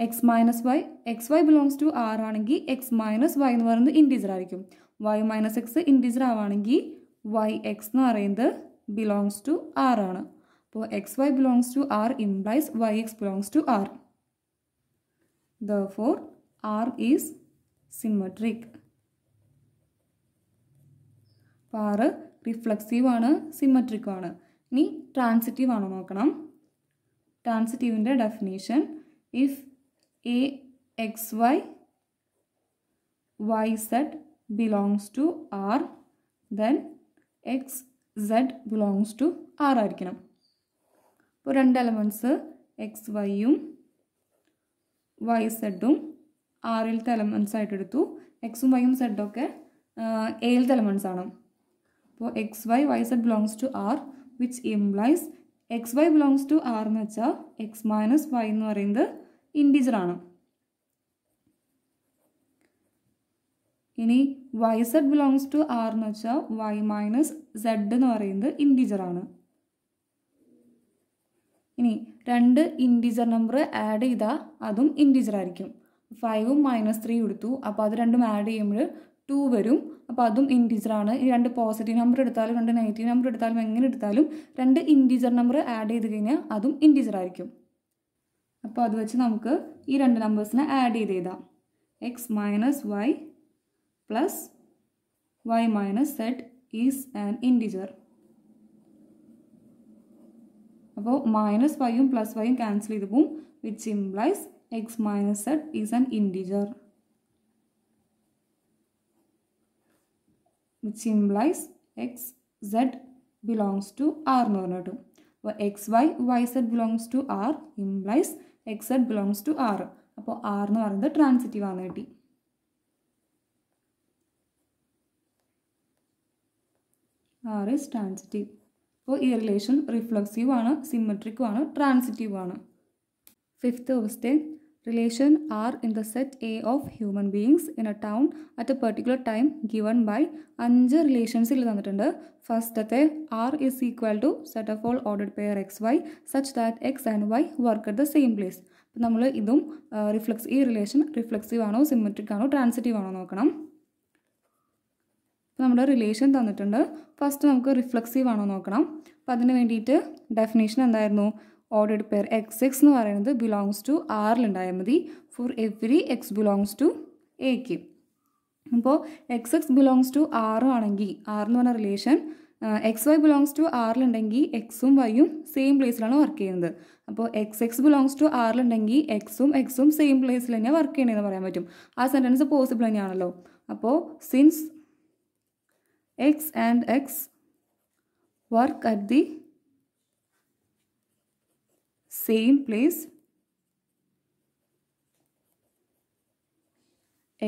x minus y X Y belongs to R ആണെങ്കിൽ x minus y എന്ന് പറയുന്നത് integer ആയിരിക്കും y minus x integer ആവുകയാണെങ്കിൽ y X എന്ന് പറയുന്നത് belongs to R ആണ് അപ്പോൾ X Y belongs to R implies Y X belongs to R therefore R is symmetric അപ്പോൾ ആറ് റിഫ്ലക്സീവ് ആണ് സിമ്മട്രിക്കും ആണ് ഇനി ട്രാൻസിറ്റീവ് ആണോ നോക്കണം ട്രാൻസിറ്റീവിൻ്റെ definition if a x Y Y Z belongs to R then x Z belongs to R ആയിരിക്കണം ഇപ്പോൾ രണ്ട് എലമെൻറ്റ്സ് എക്സ് വൈയും വൈ സെഡും ആറിലത്തെ എലമെൻറ്റ്സ് ആയിട്ടെടുത്തു എക്സും വൈയും സെഡൊക്കെ ഏഴിലത്തെ എലമെൻറ്റ്സ് ആണ് അപ്പോൾ X Y Y Z belongs to R which implies X Y belongs to R എന്ന് വെച്ചാൽ എക്സ് മൈനസ് വൈ എന്ന് പറയുന്നത് ഇൻഡിജറാണ് ഇനി Y Z belongs to R എന്ന് വെച്ചാൽ വൈ മൈനസ് സെഡ് എന്ന് പറയുന്നത് ഇൻഡിജറാണ് ഇനി രണ്ട് ഇൻഡിജർ നമ്പർ ആഡ് ചെയ്താൽ അതും ഇൻഡിജർ ആയിരിക്കും ഫൈവും മൈനസ് ത്രീ കൊടുത്തു അപ്പോൾ അത് രണ്ടും ആഡ് ചെയ്യുമ്പോൾ ടു വരും അപ്പോൾ അതും ഇൻറ്റീജറാണ് ഈ രണ്ട് പോസിറ്റീവ് നമ്പർ എടുത്താലും രണ്ട് നെഗറ്റീവ് നമ്പർ എടുത്താലും എങ്ങനെ എടുത്താലും രണ്ട് ഇൻറ്റീജർ നമ്പർ ആഡ് ചെയ്ത് കഴിഞ്ഞാൽ അതും ഇൻറ്റീജർ ആയിരിക്കും അപ്പോൾ അത് വെച്ച് നമുക്ക് ഈ രണ്ട് നമ്പേഴ്സിനെ ആഡ് ചെയ്ത് എഴുതാം x minus y plus y minus z is an integer അപ്പോൾ മൈനസ് വൈയും പ്ലസ് വൈയും ക്യാൻസൽ ചെയ്ത് പോവും which implies x minus z is an integer which implies X Z belongs to R എന്ന് പറഞ്ഞു കിട്ടും അപ്പോൾ X Y Y Z belongs to R implies X Z belongs to R അപ്പോൾ R എന്ന് പറയുന്നത് ട്രാൻസിറ്റീവ് ആണെന്ന് കിട്ടി ആർ ഇസ് ട്രാൻസിറ്റീവ് അപ്പോൾ ഈ റിലേഷൻ റിഫ്ലക്സീവ് ആണ് സിമ്മട്രിക്കും ആണ് ട്രാൻസിറ്റീവ് ആണ് fifth question relation R in the set A of human beings in a town at a particular time given by അഞ്ച് റിലേഷൻസിൽ തന്നിട്ടുണ്ട് ഫസ്റ്റത്തെ R is equal to set of all ordered pair X Y such that X and Y work at the same place അപ്പം നമ്മൾ ഇതും reflex ഈ relation reflexive ആണോ symmetric ആണോ ട്രാൻസിറ്റീവ് ആണോ നോക്കണം നമ്മുടെ റിലേഷൻ തന്നിട്ടുണ്ട് ഫസ്റ്റ് നമുക്ക് റിഫ്ലക്സീവ് ആണോ നോക്കണം അപ്പം അതിന് വേണ്ടിയിട്ട് ഡെഫിനേഷൻ എന്തായിരുന്നു ഓർഡേഡ് പെയർ എക്സ് എക്സ് എന്ന് പറയുന്നത് ബിലോങ്സ് ടു ആറിലുണ്ടായാൽ മതി for every X belongs to എക്ക് അപ്പോൾ എക്സ് എക്സ് ബിലോങ്സ് ടു ആറും ആണെങ്കിൽ എന്ന് പറഞ്ഞ relation x Y belongs to ആറിലുണ്ടെങ്കിൽ എക്സും വൈയും സെയിം പ്ലേസിലാണ് വർക്ക് ചെയ്യുന്നത് അപ്പോൾ എക്സ് എക്സ് ബിലോങ്സ് ടു ആറിലുണ്ടെങ്കിൽ എക്സും എക്സും സെയിം പ്ലേസിൽ തന്നെ വർക്ക് ചെയ്യണമെന്ന് പറയാൻ പറ്റും ആ സെൻറ്റൻസ് പോസിബിൾ തന്നെയാണല്ലോ അപ്പോൾ since X and X work at the same place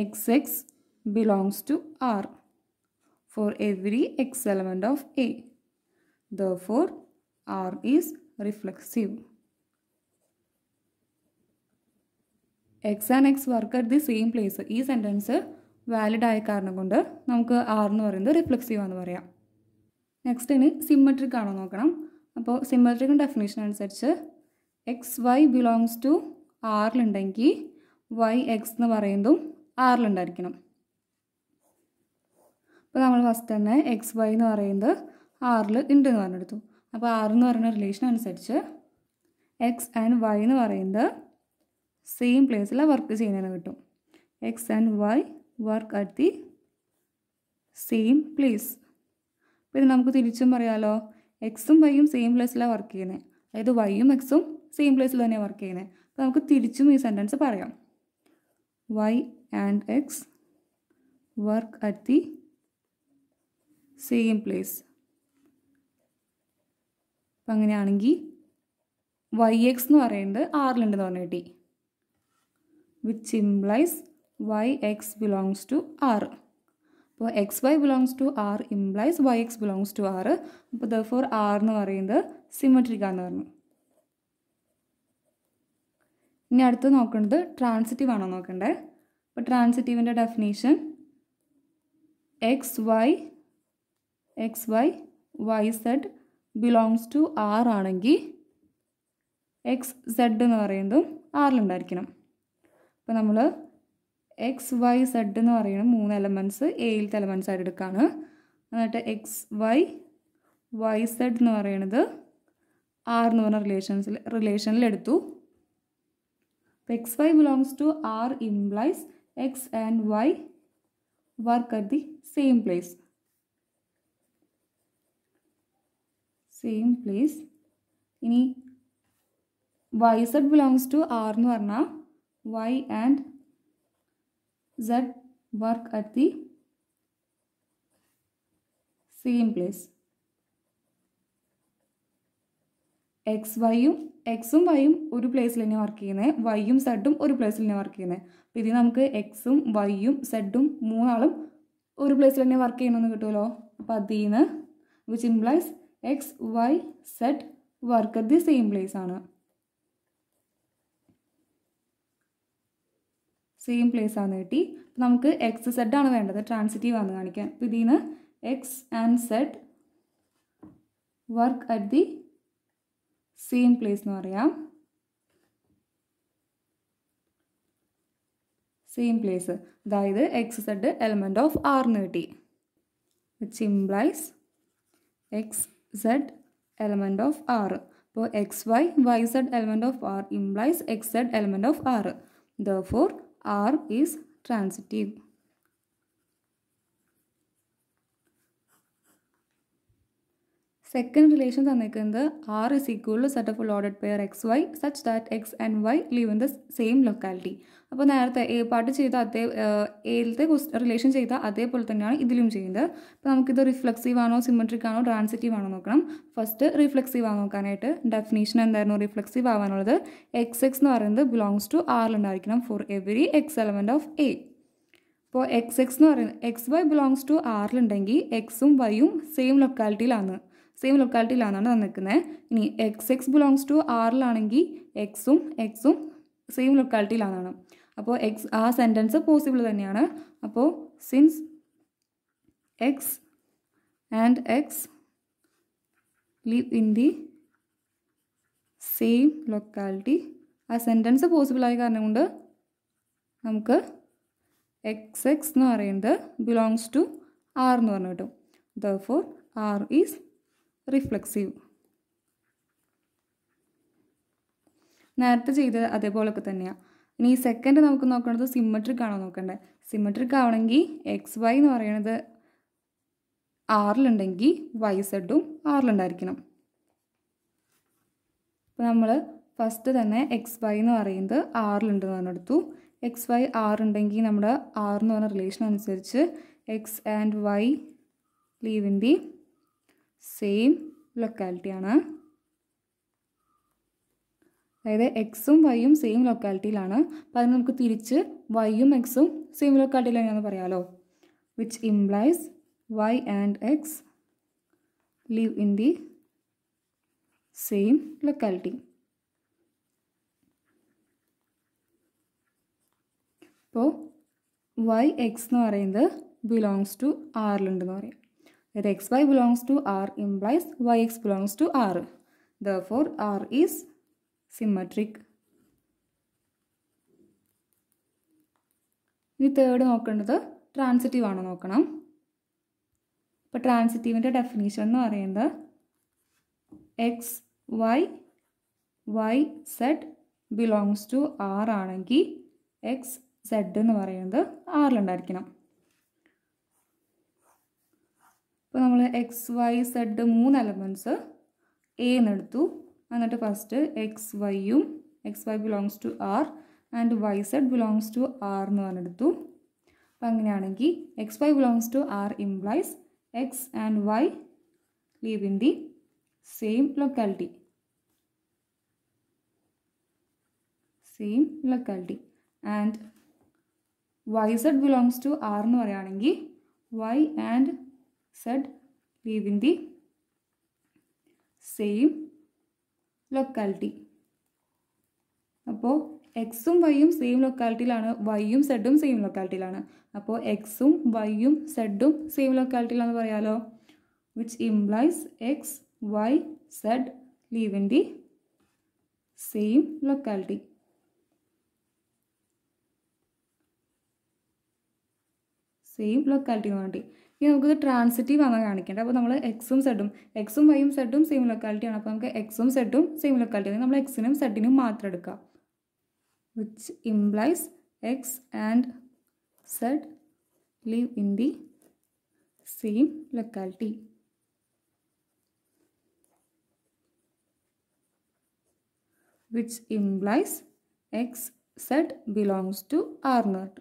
x X belongs to R for for x x of A therefore R is reflexive. X and X work at the same place ഈ sentence valid ആയ കാരണം കൊണ്ട് നമുക്ക് R എന്ന് പറയുന്നത് reflexive ആണെന്ന് പറയാം next ഇനി സിമ്മട്രിക് ആണോ നോക്കണം അപ്പോൾ സിമ്മട്രിക്കിൻ്റെ ഡെഫിനേഷൻ അനുസരിച്ച് എക്സ് വൈ ബിലോങ്സ് ടു ആറിലുണ്ടെങ്കിൽ വൈ എക്സ് എന്ന് പറയുന്നതും ആറിലുണ്ടായിരിക്കണം അപ്പോൾ നമ്മൾ ഫസ്റ്റ് തന്നെ എക്സ് വൈ എന്ന് പറയുന്നത് ആറിൽ ഉണ്ട് എന്ന് പറഞ്ഞെടുത്തു അപ്പോൾ ആറ് എന്ന് പറയുന്ന റിലേഷൻ അനുസരിച്ച് എക്സ് ആൻഡ് വൈ എന്ന് പറയുന്നത് സെയിം പ്ലേസിൽ വർക്ക് ചെയ്യുന്നതിന് കിട്ടും X and Y work at the same place അപ്പോൾ ഇത് നമുക്ക് തിരിച്ചും പറയാമല്ലോ എക്സും വൈയും സെയിം പ്ലേസിലാണ് വർക്ക് ചെയ്യുന്നത് അതായത് വൈയും എക്സും സെയിം പ്ലേസിൽ തന്നെയാണ് വർക്ക് ചെയ്യുന്നത് അപ്പോൾ നമുക്ക് തിരിച്ചും ഈ സെൻറ്റൻസ് പറയാം Y and X work at the same place അപ്പം അങ്ങനെയാണെങ്കിൽ വൈ എക്സ് എന്ന് പറയുന്നത് ആറിലുണ്ടെന്ന് പറഞ്ഞു കിട്ടി which implies Y X belongs to R അപ്പോൾ X Y belongs to R implies Y X belongs to R അപ്പോൾ ദ ഫോർ ആർ എന്ന് പറയുന്നത് സിമെട്രിക്കാന്ന് പറഞ്ഞു ഇനി അടുത്ത് നോക്കുന്നത് ട്രാൻസിറ്റീവ് ആണോ നോക്കണ്ടേ അപ്പോൾ ട്രാൻസിറ്റീവിൻ്റെ definition X Y X Y Y Z belongs to R ആണെങ്കിൽ എക്സ് സെഡ് എന്ന് പറയുന്നതും ആറിലുണ്ടായിരിക്കണം അപ്പോൾ നമ്മൾ എക്സ് വൈ സെഡ് എന്ന് പറയുന്ന മൂന്ന് എലമെൻറ്റ്സ് എയിലത്തെ എലമെൻറ്റ്സ് ആയിട്ട് എടുക്കുകയാണ് എന്നിട്ട് എക്സ് വൈ വൈ സെഡ് എന്ന് പറയുന്നത് ആർ എന്ന് പറഞ്ഞ റിലേഷൻസിൽ റിലേഷനിൽ എടുത്തു x y belongs to r implies x and y work at the same place same place ഇനി y z belongs to r എന്ന് പറഞ്ഞാൽ y and z work at the same place X വൈയും എക്സും വൈയും ഒരു പ്ലേസിൽ തന്നെ വർക്ക് ചെയ്യുന്നത് വൈയും സെഡും ഒരു പ്ലേസിൽ തന്നെ വർക്ക് ചെയ്യുന്നത് അപ്പം ഇതിന് നമുക്ക് എക്സും വൈയും സെഡും മൂന്നാളും ഒരു പ്ലേസിൽ തന്നെ വർക്ക് ചെയ്യണമെന്ന് കിട്ടുമല്ലോ അപ്പം അതിൽ നിന്ന് which implies X Y Z work at the same place ആണ് സെയിം പ്ലേസ് ആണ് കിട്ടി അപ്പം നമുക്ക് എക്സ് സെഡ് ആണ് വേണ്ടത് ട്രാൻസിറ്റീവ് ആണ് കാണിക്കാൻ അപ്പം ഇതിൽ നിന്ന് X and Z work at the same place എന്ന് പറയാം സെയിം പ്ലേസ് അതായത് എക്സ് സെഡ് എലമെൻറ്റ് ഓഫ് ആർന്ന് കിട്ടി which implies X Z element of R അപ്പോൾ X Y Y Z element of R implies X Z element of R therefore R is transitive second relation തന്നിരിക്കുന്നത് R is equal to set of ordered pair X Y such that X and Y live in the same locality അപ്പോൾ നേരത്തെ A പാട്ട് ചെയ്ത അതേ ഏലത്തെ relation ചെയ്ത അതേപോലെ തന്നെയാണ് ഇതിലും ചെയ്യുന്നത് അപ്പോൾ നമുക്കിത് റിഫ്ലക്സീവ് ആണോ സിമെട്രിക് ആണോ ട്രാൻസിറ്റീവ് ആണോ നോക്കണം ഫസ്റ്റ് റിഫ്ലക്സീവ് ആണോ നോക്കാനായിട്ട് ഡെഫിനേഷൻ എന്തായിരുന്നു റിഫ്ലക്സീവ് ആവാനുള്ളത് എക്സ് എക്സ് എന്ന് പറയുന്നത് ബിലോങ്സ് ടു ആറിലുണ്ടായിരിക്കണം for every X element of A അപ്പോൾ എക്സ് എക്സ് എന്ന് പറയുന്നത് എക്സ് വൈ ബിലോങ്സ് ടു ആറിലുണ്ടെങ്കിൽ എക്സും വൈയും സെയിം ലൊക്കാലിറ്റിയിലാണ് സെയിം ലൊക്കാലിറ്റിയിലാണ് തന്നിരിക്കുന്നത് ഇനി എക്സ് എക്സ് ബിലോങ്സ് ടു ആറിലാണെങ്കിൽ എക്സും എക്സും സെയിം ലൊക്കാലിറ്റിയിലാണ് അപ്പോൾ എക്സ് ആ സെൻറ്റൻസ് പോസിബിൾ തന്നെയാണ് അപ്പോൾ since X and X live in the same locality ആ സെൻറ്റൻസ് പോസിബിളായ കാരണം കൊണ്ട് നമുക്ക് എക്സ് എക്സ് എന്ന് പറയുന്നത് ബിലോങ്സ് ടു ആർ എന്ന് പറഞ്ഞു കിട്ടും therefore R is reflexive നേരത്തെ ചെയ്തത് അതേപോലൊക്കെ തന്നെയാണ് ഇനി ഈ സെക്കൻഡ് നമുക്ക് നോക്കണത് സിമ്മട്രിക് ആണോ നോക്കേണ്ടത് സിമ്മട്രിക് ആവണമെങ്കിൽ എക്സ് വൈ എന്ന് പറയണത് ആറിലുണ്ടെങ്കിൽ വൈ സെഡും ആറിലുണ്ടായിരിക്കണം അപ്പോൾ നമ്മൾ ഫസ്റ്റ് തന്നെ എക്സ് വൈ എന്ന് പറയുന്നത് ആറിലുണ്ടെന്ന് പറഞ്ഞെടുത്തു എക്സ് വൈ ആറുണ്ടെങ്കിൽ നമ്മുടെ ആറെന്ന് പറഞ്ഞ റിലേഷൻ അനുസരിച്ച് എക്സ് ആൻഡ് വൈ ലീവിൻ്റെയും സെയിം ലൊക്കാലിറ്റിയാണ് അതായത് എക്സും വൈയും സെയിം ലൊക്കാലിറ്റിയിലാണ് അപ്പോൾ അത് നമുക്ക് തിരിച്ച് വൈയും എക്സും സെയിം ലൊക്കാലിറ്റിയിലാണെന്ന് പറയാമല്ലോ which implies Y and X live in the same locality ഇപ്പോൾ വൈ എക്സ് എന്ന് പറയുന്നത് ബിലോങ്സ് ടു ആറിലുണ്ടെന്ന് പറയാം that xy belongs to R implies yx belongs to R. Therefore, R is symmetric. ഇനി തേർഡ് നോക്കേണ്ടത് ട്രാൻസിറ്റീവ് ആണ് നോക്കണം അപ്പോൾ ട്രാൻസിറ്റീവിൻ്റെ ഡെഫിനേഷൻ എന്ന് പറയുന്നത് X Y Y Z belongs to R ആണെങ്കിൽ എക്സ് സെഡ് എന്ന് പറയുന്നത് ആറിലുണ്ടായിരിക്കണം അപ്പോൾ നമ്മൾ എക്സ് വൈ സെഡ് മൂന്ന് എലമെൻറ്റ്സ് എ എന്നെടുത്തു എന്നിട്ട് ഫസ്റ്റ് എക്സ് വൈയും X Y belongs to R and Y Z belongs to R എന്ന് പറഞ്ഞെടുത്തു അപ്പം അങ്ങനെയാണെങ്കിൽ X Y belongs to R implies X and Y live in the same locality same locality and Y Z belongs to R എന്ന് പറയുകയാണെങ്കിൽ Y and Z live in the same locality അപ്പോൾ എക്സും വൈയും same ലൊക്കാലിറ്റിയിലാണ് വൈയും സെഡും same ലൊക്കാലിറ്റിയിലാണ് അപ്പോൾ എക്സും വൈയും സെഡും same ലൊക്കാലിറ്റിയിലാണെന്ന് പറയാലോ which implies X Y Z live in the same locality same ലൊക്കാലിറ്റിന് വേണ്ടി ഇനി നമുക്കിത് ട്രാൻസിറ്റീവ് ആണ് കാണിക്കേണ്ടത് അപ്പോൾ നമ്മൾ എക്സും സെഡും എക്സും വൈയും സെഡും സെയിം ലൊക്കാലിറ്റി ആണ് അപ്പോൾ നമുക്ക് എക്സും സെഡും സെയിം ലൊക്കാലിറ്റി ആണ് നമ്മൾ എക്സിനും സെഡിനും മാത്രം എടുക്കുക which implies X and Z live in the same locality which implies X Z belongs to R not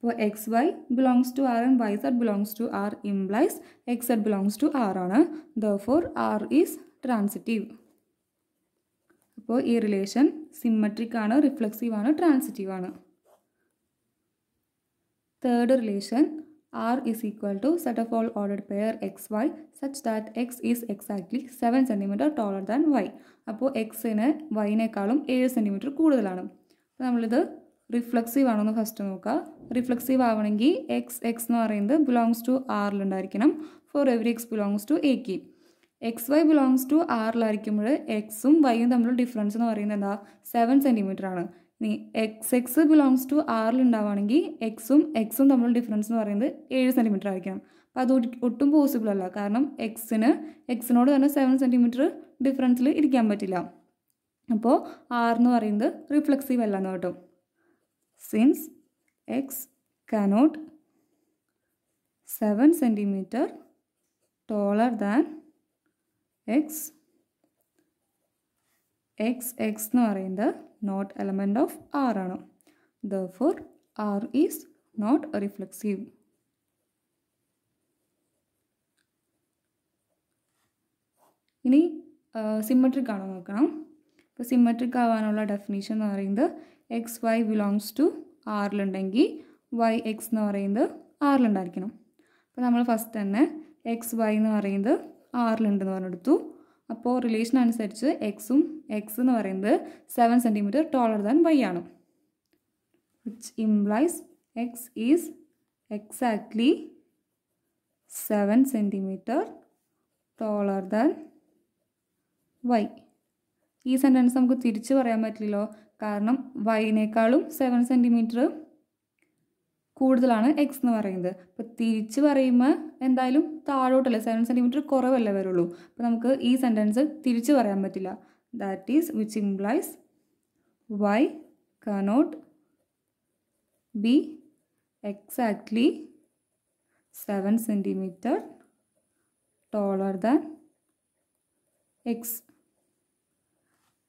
അപ്പോൾ X Y belongs to R and Y Z belongs to R implies X Z belongs to R ആണ് therefore R is transitive അപ്പോൾ ഈ relation symmetric ആണ് reflexive ആണ് transitive ആണ് third relation R r equal to set of all all pair X Y such that X is exactly seven centimetre taller than Y അപ്പോൾ എക്സിന് വൈനേക്കാളും ഏഴ് centimetre കൂടുതലാണ് അപ്പോൾ നമ്മളിത് റിഫ്ലക്സീവ് ആണോ എന്ന് ഫസ്റ്റ് നോക്കുക റിഫ്ലക്സീവ് ആവണമെങ്കിൽ എക്സ് എക്സ് എന്ന് പറയുന്നത് ബിലോങ്സ് ടു ആറിലുണ്ടായിരിക്കണം for every X belongs to A കി എക്സ് വൈ ബിലോങ്സ് ടു ആറിലായിരിക്കുമ്പോൾ എക്സും വൈയും തമ്മിലുള്ള ഡിഫറൻസ് എന്ന് പറയുന്നത് എന്താ സെവൻ സെൻറ്റിമീറ്റർ ആണ് നീ എക്സ് എക്സ് ബിലോങ്സ് ടു ആറിലുണ്ടാവുകയാണെങ്കിൽ എക്സും എക്സും തമ്മിലുള്ള ഡിഫറൻസ് എന്ന് പറയുന്നത് ഏഴ് സെൻറ്റിമീറ്റർ ആയിരിക്കണം അപ്പോൾ അത് ഒട്ടും പോസിബിൾ അല്ല കാരണം എക്സിന് എക്സിനോട് തന്നെ സെവൻ സെൻറ്റിമീറ്റർ ഡിഫറൻസിൽ ഇരിക്കാൻ പറ്റില്ല അപ്പോൾ ആറെന്ന് പറയുന്നത് റിഫ്ലക്സീവ് അല്ല എന്ന് കേട്ടോ since X cannot seven centimetre taller than X X X എന്ന് പറയുന്നത് നോട്ട് എലമെൻ്റ് ഓഫ് ആർ ആണ് therefore R is not reflexive ഇനി സിമ്മട്രിക് ആണോ നോക്കണം ഇപ്പോൾ സിമ്മട്രിക് ആവാനുള്ള ഡെഫിനീഷൻ എന്ന് പറയുന്നത് എക്സ് വൈ ബിലോങ്സ് ടു ആറിലുണ്ടെങ്കിൽ വൈ എക്സ് എന്ന് പറയുന്നത് ആറിലുണ്ടായിരിക്കണം അപ്പോൾ നമ്മൾ ഫസ്റ്റ് തന്നെ എക്സ് വൈ എന്ന് പറയുന്നത് ആറിലുണ്ടെന്ന് പറഞ്ഞെടുത്തു അപ്പോൾ റിലേഷൻ അനുസരിച്ച് എക്സും എക്സ് എന്ന് പറയുന്നത് seven centimetre taller than Y ആണ് which implies X is exactly seven centimetre taller than Y ഈ സെൻറ്റൻസ് നമുക്ക് തിരിച്ച് പറയാൻ പറ്റില്ലല്ലോ കാരണം വൈനേക്കാളും സെവൻ സെൻറ്റിമീറ്റർ കൂടുതലാണ് എക്സ് എന്ന് പറയുന്നത് അപ്പോൾ തിരിച്ച് പറയുമ്പോൾ എന്തായാലും താഴോട്ടല്ലേ സെവൻ സെൻറ്റിമീറ്റർ കുറവല്ലേ വരുള്ളൂ അപ്പോൾ നമുക്ക് ഈ സെൻറ്റൻസ് തിരിച്ച് പറയാൻ പറ്റില്ല that is which implies Y cannot be exactly seven centimetre taller than X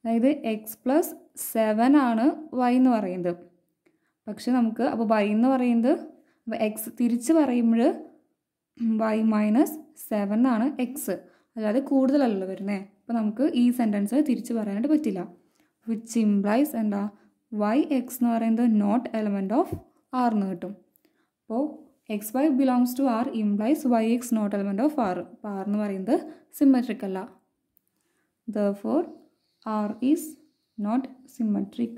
അതായത് എക്സ് പ്ലസ് സെവൻ ആണ് വൈ എന്ന് പറയുന്നത് പക്ഷെ നമുക്ക് അപ്പോൾ വൈ എന്ന് പറയുന്നത് അപ്പോൾ എക്സ് തിരിച്ച് പറയുമ്പോൾ വൈ മൈനസ് സെവൻ ആണ് എക്സ് അല്ലാതെ കൂടുതലല്ല വരുന്നത് അപ്പോൾ നമുക്ക് ഈ സെൻറ്റൻസ് തിരിച്ച് പറയാനായിട്ട് പറ്റില്ല വിച്ച് ഇംപ്ലൈസ് എന്താ വൈ എക്സ് എന്ന് പറയുന്നത് നോട്ട് എലമെൻറ്റ് ഓഫ് ആർ എന്ന് കിട്ടും അപ്പോൾ X Y belongs to R implies Y X not element of R അപ്പോൾ ആർ എന്ന് പറയുന്നത് സിമ്മട്രിക് അല്ല therefore R is not symmetric.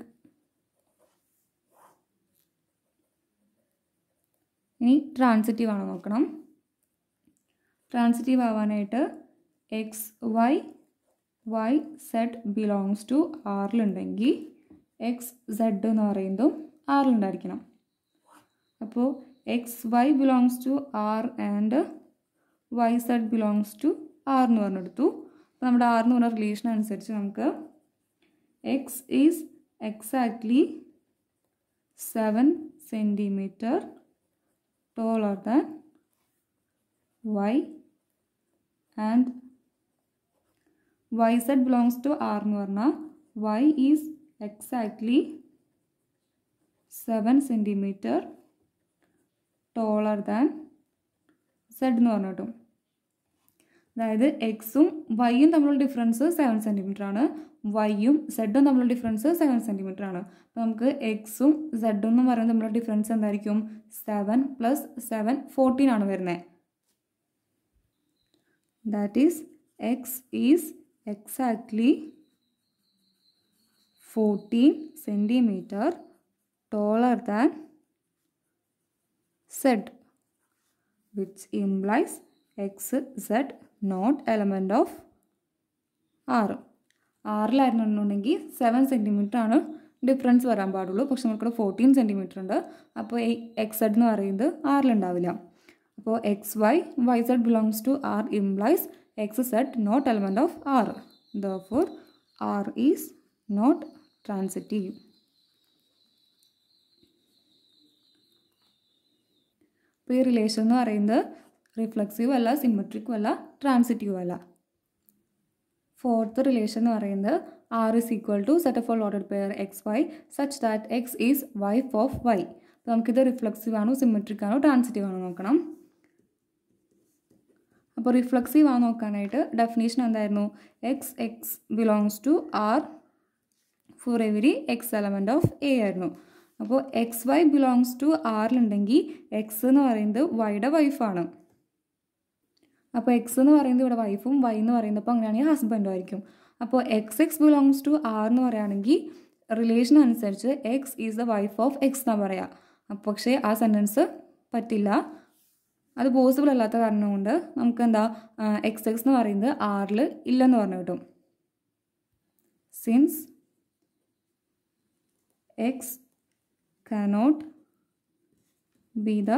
ഇനി ട്രാൻസിറ്റീവ് ആണ് നോക്കണം ട്രാൻസിറ്റീവ് ആവാനായിട്ട് X Y Y Z belongs to ആറിലുണ്ടെങ്കിൽ എക്സ് സെഡ് എന്ന് പറയുന്നതും ആറിലുണ്ടായിരിക്കണം അപ്പോൾ X Y belongs to R and Y Z belongs to R എന്ന് പറഞ്ഞെടുത്തു അപ്പോൾ നമ്മുടെ ആർ പറഞ്ഞ റിലേഷനുസരിച്ച് നമുക്ക് X is exactly seven centimetre taller than Y and Y Z belongs to R എന്ന് പറഞ്ഞാൽ Y is exactly seven centimetre taller than Z എന്ന് പറഞ്ഞിട്ടും അതായത് എക്സും വൈയും തമ്മിലുള്ള ഡിഫറൻസ് സെവൻ സെൻറ്റിമീറ്റർ ആണ് വൈയും സെഡും തമ്മിലുള്ള ഡിഫറൻസ് സെവൻ സെൻറ്റിമീറ്റർ ആണ് അപ്പോൾ നമുക്ക് എക്സും സെഡും എന്ന് പറയുന്നത് തമ്മിലുള്ള ഡിഫറൻസ് എന്തായിരിക്കും സെവൻ പ്ലസ് സെവൻ ഫോർട്ടീൻ ആണ് വരുന്നത് that is X is exactly fourteen centimetre taller than Z which implies X Z not element of R ആറിലായിരുന്നുണ്ടെങ്കിൽ സെവൻ സെൻറ്റിമീറ്റർ ആണ് ഡിഫറൻസ് വരാൻ പാടുള്ളൂ പക്ഷെ നമുക്കിവിടെ ഫോർട്ടീൻ സെൻറ്റിമീറ്റർ ഉണ്ട് അപ്പോൾ എക്സ് എന്ന് പറയുന്നത് ആറിലുണ്ടാവില്ല അപ്പോൾ X Y Y Z belongs to R implies X Z not element of R therefore R is not transitive അപ്പോൾ ഈ റിലേഷൻ എന്ന് പറയുന്നത് റിഫ്ലക്സീവ് അല്ല സിമെട്രിക്കും അല്ല ട്രാൻസിറ്റീവ് അല്ല ഫോർത്ത് റിലേഷൻ എന്ന് പറയുന്നത് R is equal to set of all order pair X Y such that X is wife of Y അപ്പോൾ നമുക്കിത് റിഫ്ലക്സീവ് ആണോ സിമെട്രിക് ആണോ ട്രാൻസിറ്റീവ് ആണോ നോക്കണം അപ്പോൾ റിഫ്ലക്സീവ് ആണോ നോക്കാനായിട്ട് ഡെഫിനേഷൻ എന്തായിരുന്നു X X belongs to R for every X element of A ആയിരുന്നു അപ്പോൾ എക്സ് വൈ ബിലോങ്സ് ടു ആറിലുണ്ടെങ്കിൽ എക്സ് എന്ന് പറയുന്നത് വൈയുടെ വൈഫാണ് അപ്പോൾ എക്സ് എന്ന് പറയുന്നത് ഇവിടെ വൈഫും വൈ എന്ന് പറയുന്നപ്പോൾ അങ്ങനെയാണെങ്കിൽ ഹസ്ബൻഡും ആയിരിക്കും അപ്പോൾ X X belongs to R എന്ന് പറയുകയാണെങ്കിൽ റിലേഷൻ അനുസരിച്ച് X is the wife of X എന്നാണ് പറയുക അപ്പോൾ പക്ഷേ ആ സെൻറ്റൻസ് പറ്റില്ല അത് പോസിബിൾ അല്ലാത്ത കാരണം കൊണ്ട് നമുക്ക് എന്താ എക്സ് എക്സ് എന്ന് പറയുന്നത് ആറിൽ ഇല്ലെന്ന് പറഞ്ഞു കിട്ടും since X cannot be the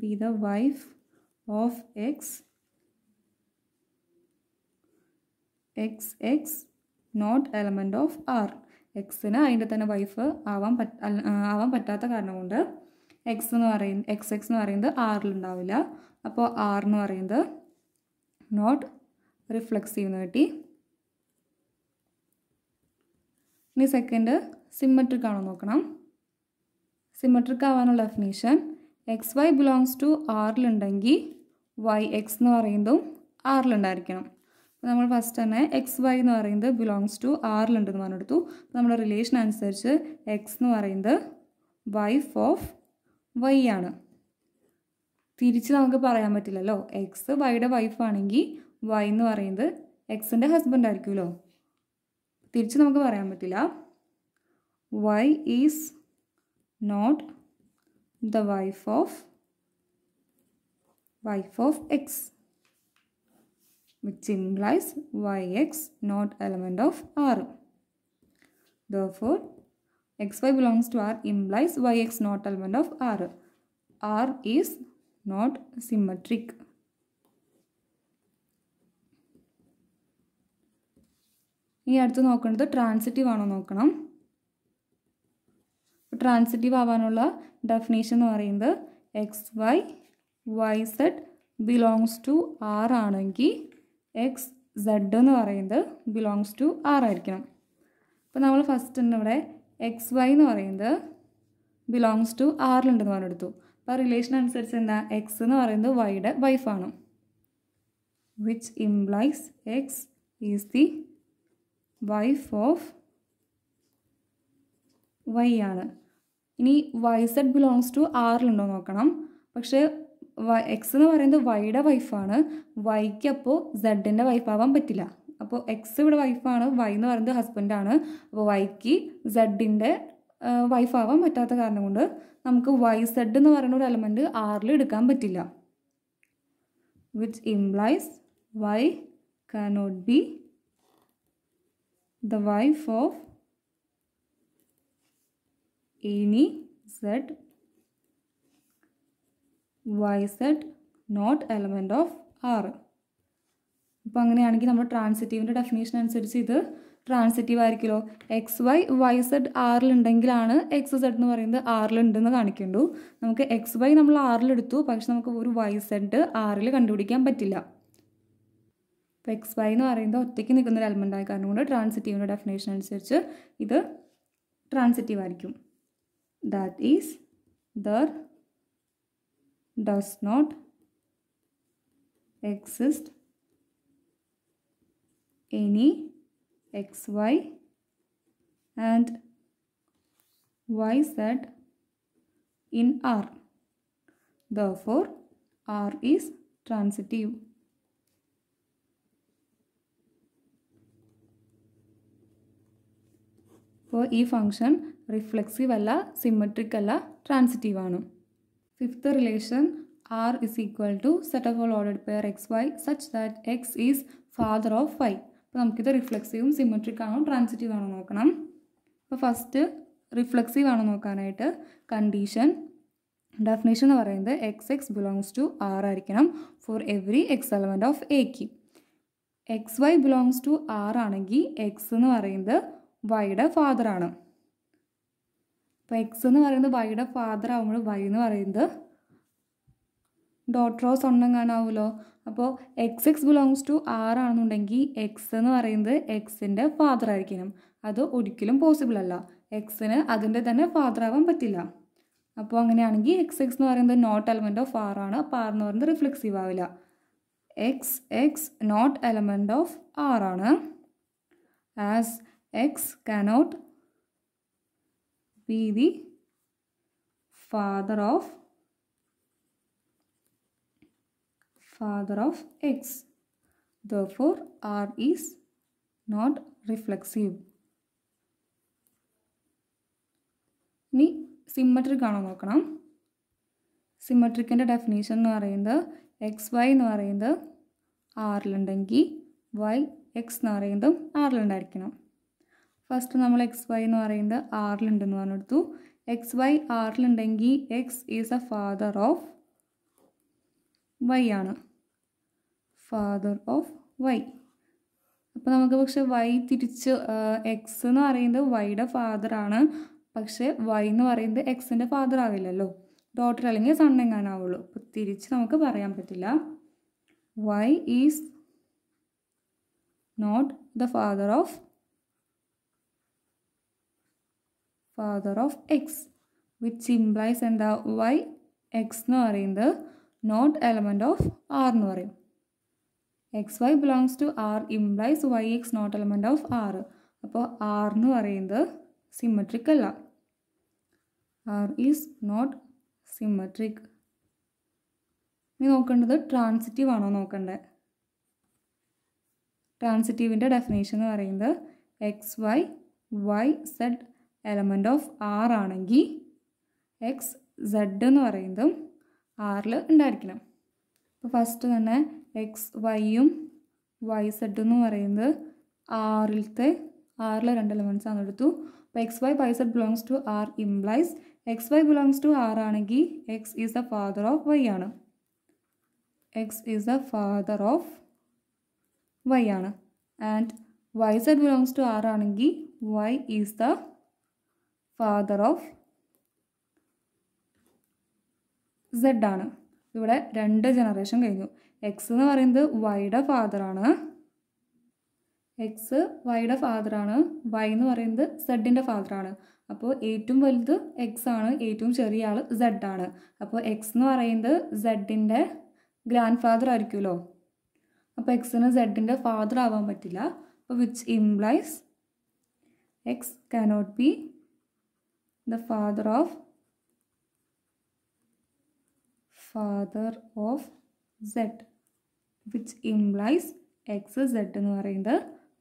be the wife of x X not element of r x എക്സിന് അതിൻ്റെ തന്നെ വൈഫ് ആവാൻ പറ്റ ആവാൻ പറ്റാത്ത കാരണം കൊണ്ട് എക്സ് എന്ന് പറയുന്നത് എക്സ് എക്സ് എന്ന് പറയുന്നത് ആറിലുണ്ടാവില്ല അപ്പോൾ ആർ എന്ന് പറയുന്നത് നോട്ട് റിഫ്ലക്സീവ് എന്ന് കിട്ടി ഇനി സെക്കൻഡ് സിമ്മട്രിക് ആണോ നോക്കണം സിമ്മട്രിക് ആവാനുള്ള definition X Y belongs to ആറിലുണ്ടെങ്കിൽ വൈ എക്സ് എന്ന് പറയുന്നതും ആറിലുണ്ടായിരിക്കണം അപ്പോൾ നമ്മൾ ഫസ്റ്റ് തന്നെ എക്സ് വൈ എന്ന് പറയുന്നത് ബിലോങ്സ് ടു ആറിലുണ്ടെന്ന് പറഞ്ഞെടുത്തു നമ്മുടെ റിലേഷൻ അനുസരിച്ച് എക്സ് എന്ന് പറയുന്നത് വൈഫ് ഓഫ് വൈ ആണ് തിരിച്ച് നമുക്ക് പറയാൻ പറ്റില്ലല്ലോ എക്സ് വൈയുടെ വൈഫാണെങ്കിൽ വൈ എന്ന് പറയുന്നത് എക്സിൻ്റെ ഹസ്ബൻഡ് ആയിരിക്കുമല്ലോ തിരിച്ച് നമുക്ക് പറയാൻ പറ്റില്ല Y is not the wife of wife of x which implies yx not element of R. Therefore, xy belongs to R implies yx not element of R. R is not symmetric. ഇനി അടുത്ത് നോക്കേണ്ടത് transitive ആണോ നോക്കണം transitive ആവാനുള്ള definition എന്ന് പറയുന്നത് X Y Y Z belongs to R ആണെങ്കിൽ X Z എന്ന് പറയുന്നത് ബിലോങ്സ് ടു ആർ ആയിരിക്കണം അപ്പോൾ നമ്മൾ ഫസ്റ്റ് തന്നെ ഇവിടെ എക്സ് വൈ എന്ന് പറയുന്നത് ബിലോങ്സ് ടു ആറിലുണ്ടെന്ന് പറഞ്ഞെടുത്തു അപ്പോൾ റിലേഷൻ അനുസരിച്ച് എന്താ എക്സ് എന്ന് പറയുന്നത് വൈയുടെ വൈഫാണ് which implies X is the wife of Y ആണ് ഇനി വൈ സെഡ് ബിലോങ്സ് ടു ആറിലുണ്ടോ നോക്കണം പക്ഷേ എക്സ് എന്ന് പറയുന്നത് വൈയുടെ വൈഫാണ് വൈക്ക് അപ്പോൾ സെഡിൻ്റെ വൈഫാവാൻ പറ്റില്ല അപ്പോൾ എക്സ് ഇവിടെ വൈഫാണ് വൈ എന്ന് പറയുന്നത് ഹസ്ബൻഡാണ് അപ്പോൾ വൈക്ക് സെഡിൻ്റെ വൈഫാവാൻ പറ്റാത്ത കാരണം കൊണ്ട് നമുക്ക് വൈ സെഡ് എന്ന് പറയുന്ന ഒരു എലമെൻറ്റ് ആറിൽ എടുക്കാൻ പറ്റില്ല which implies Y cannot be the wife of any z y z not element of r അപ്പോൾ അങ്ങനെയാണെങ്കിൽ നമ്മൾ ട്രാൻസിറ്റീവിൻ്റെ ഡെഫിനേഷൻ അനുസരിച്ച് ഇത് ട്രാൻസിറ്റീവ് ആയിരിക്കുമല്ലോ എക്സ് വൈ വൈ സെഡ് ആറിലുണ്ടെങ്കിലാണ് എക്സ് സെഡ് എന്ന് പറയുന്നത് ആറിലുണ്ടെന്ന് കാണിക്കുന്നുണ്ടു നമുക്ക് എക്സ് വൈ നമ്മൾ ആറിലെടുത്തു പക്ഷെ നമുക്ക് ഒരു വൈ സെഡ് ആറിൽ കണ്ടുപിടിക്കാൻ പറ്റില്ല അപ്പോൾ എക്സ് വൈ എന്ന് പറയുന്നത് ഒറ്റയ്ക്ക് നിൽക്കുന്ന ഒരു എലമെൻ്റ് ആയ കാരണം കൊണ്ട് ട്രാൻസിറ്റീവിൻ്റെ ഡെഫിനേഷൻ അനുസരിച്ച് ഇത് ട്രാൻസിറ്റീവ് ആയിരിക്കും that is there does not exist any xy and yz in R. Therefore, R is transitive. അപ്പോൾ ഈ ഫംഗ്ഷൻ റിഫ്ലെക്സീവ് അല്ല സിമ്മട്രിക് അല്ല ട്രാൻസിറ്റീവ് ആണ് fifth relation R is equal to set of all order pair X Y such that X is father of Y അപ്പോൾ നമുക്കിത് റിഫ്ലെക്സീവും symmetric ആണോ transitive ആണോ നോക്കണം അപ്പോൾ ഫസ്റ്റ് റിഫ്ലെക്സീവ് ആണോ നോക്കാനായിട്ട് കണ്ടീഷൻ ഡെഫിനേഷൻ എന്ന് പറയുന്നത് X X belongs to R ആയിരിക്കണം for every X element of എക്ക് X Y belongs to R ആണെങ്കിൽ എക്സ് എന്ന് പറയുന്നത് വൈയുടെ ഫാദറാണ് അപ്പോൾ എക്സ് എന്ന് പറയുന്നത് വൈയുടെ ഫാദർ ആവുമ്പോൾ വൈ എന്ന് പറയുന്നത് ഡോട്ടറോ സൊണ്ണം കാണാവുമല്ലോ അപ്പോൾ X X belongs to R ആണെന്നുണ്ടെങ്കിൽ എക്സ് എന്ന് പറയുന്നത് എക്സിൻ്റെ ഫാദർ ആയിരിക്കണം അത് ഒരിക്കലും പോസിബിൾ അല്ല എക്സിന് അതിൻ്റെ തന്നെ ഫാദർ ആവാൻ പറ്റില്ല അപ്പോൾ അങ്ങനെയാണെങ്കിൽ എക്സ് എക്സ് എന്ന് പറയുന്നത് നോട്ട് എലമെൻ്റ് ഓഫ് ആർ ആണ് അപ്പോൾ ആർ എന്ന് പറയുന്നത് റിഫ്ലെക്സീവ് ആവില്ല X X not element of R ആണ് as X cannot be the father of father of X. Therefore, R is not reflexive. ഇനി സിമ്മട്രിക് ആണോ നോക്കണം സിമ്മട്രിക്കിൻ്റെ ഡെഫിനേഷൻ എന്ന് പറയുന്നത് എക്സ് വൈ എന്ന് പറയുന്നത് ആറിലുണ്ടെങ്കിൽ വൈ എക്സ് എന്ന് പറയുന്നതും ആറിലുണ്ടായിരിക്കണം ഫസ്റ്റ് നമ്മൾ എക്സ് വൈ എന്ന് പറയുന്നത് ആറിലുണ്ടെന്ന് പറഞ്ഞെടുത്തു എക്സ് വൈ ആറിലുണ്ടെങ്കിൽ X is a father of Y ആണ് ഫാദർ ഓഫ് വൈ അപ്പോൾ നമുക്ക് പക്ഷെ വൈ തിരിച്ച് എക്സ് എന്ന് പറയുന്നത് വൈയുടെ ഫാദറാണ് പക്ഷേ വൈ എന്ന് പറയുന്നത് എക്സിൻ്റെ ഫാദർ ആവില്ലല്ലോ ഡോട്ടർ അല്ലെങ്കിൽ സൺ എങ്ങാനാവുള്ളൂ അപ്പോൾ തിരിച്ച് നമുക്ക് പറയാൻ പറ്റില്ല Y is not the father of father of X which implies എന്താ വൈ എക്സ് എന്ന് പറയുന്നത് നോട്ട് എലമെൻറ്റ് ഓഫ് ആർ എന്ന് പറയും X Y belongs to R implies Y X not element of R അപ്പോൾ ആർ എന്ന് പറയുന്നത് സിമ്മട്രിക് അല്ല R is not symmetric ഇനി നോക്കേണ്ടത് ട്രാൻസിറ്റീവ് ആണോ നോക്കണ്ടേ ട്രാൻസിറ്റീവിൻ്റെ ഡെഫിനേഷൻ എന്ന് പറയുന്നത് X Y Y Z element of R ആണെങ്കിൽ എക്സ് സെഡ് എന്ന് പറയുന്നതും ആറിൽ ഉണ്ടായിരിക്കണം അപ്പോൾ ഫസ്റ്റ് തന്നെ എക്സ് വൈയും വൈ സെഡ് എന്ന് പറയുന്നത് ആറിലത്തെ ആറിലെ രണ്ട് എലമെൻറ്റ്സ് ആണ് എടുത്തു അപ്പോൾ X Y Y Z belongs to R implies X Y belongs to R ആണെങ്കിൽ x is the father of Y ആണ് x is the father of Y ആണ് and Y Z belongs to R ആണെങ്കിൽ y is the father of z ആണ് ഇവിടെ രണ്ട് generation കഴിഞ്ഞു X എന്ന് പറയുന്നത് വൈയുടെ ഫാദറാണ് എക്സ് വൈയുടെ ഫാദറാണ് വൈ എന്ന് പറയുന്നത് സെഡിൻ്റെ ഫാദറാണ് അപ്പോൾ ഏറ്റവും വലുത് എക്സ് ആണ് ഏറ്റവും ചെറിയ ആൾ സെഡ് ആണ് അപ്പോൾ എക്സ് എന്ന് പറയുന്നത് സെഡിൻ്റെ ഗ്രാൻഡ് ഫാദർ ആയിരിക്കുമല്ലോ അപ്പോൾ എക്സിന് സെഡിൻ്റെ ഫാദർ ആവാൻ പറ്റില്ല അപ്പോൾ which implies x cannot be the father of father of z which implies x z എന്ന് പറയുന്നത്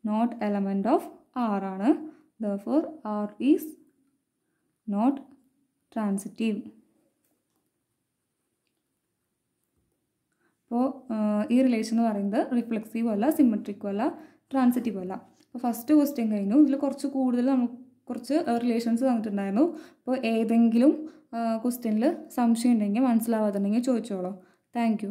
നോട്ട് എലമെൻറ്റ് ഓഫ് ആർ ആണ് ദോർ ആർ ഈസ് നോട്ട് ട്രാൻസിറ്റീവ് അപ്പോൾ ഈ റിലേഷൻ എന്ന് പറയുന്നത് റിഫ്ലെക്സീവ് അല്ല സിമെട്രിക്കും അല്ല ട്രാൻസിറ്റീവ് അല്ല അപ്പോൾ ഫസ്റ്റ് ക്വസ്റ്റ്യൻ കഴിഞ്ഞു ഇതിൽ കുറച്ച് കൂടുതൽ നമുക്ക് കുറച്ച് റിലേഷൻസ് തന്നിട്ടുണ്ടായിരുന്നു അപ്പോൾ ഏതെങ്കിലും ക്വസ്റ്റ്യനിൽ സംശയം ഉണ്ടെങ്കിൽ മനസ്സിലാവാത്തുണ്ടെങ്കിൽ ചോദിച്ചോളൂ താങ്ക്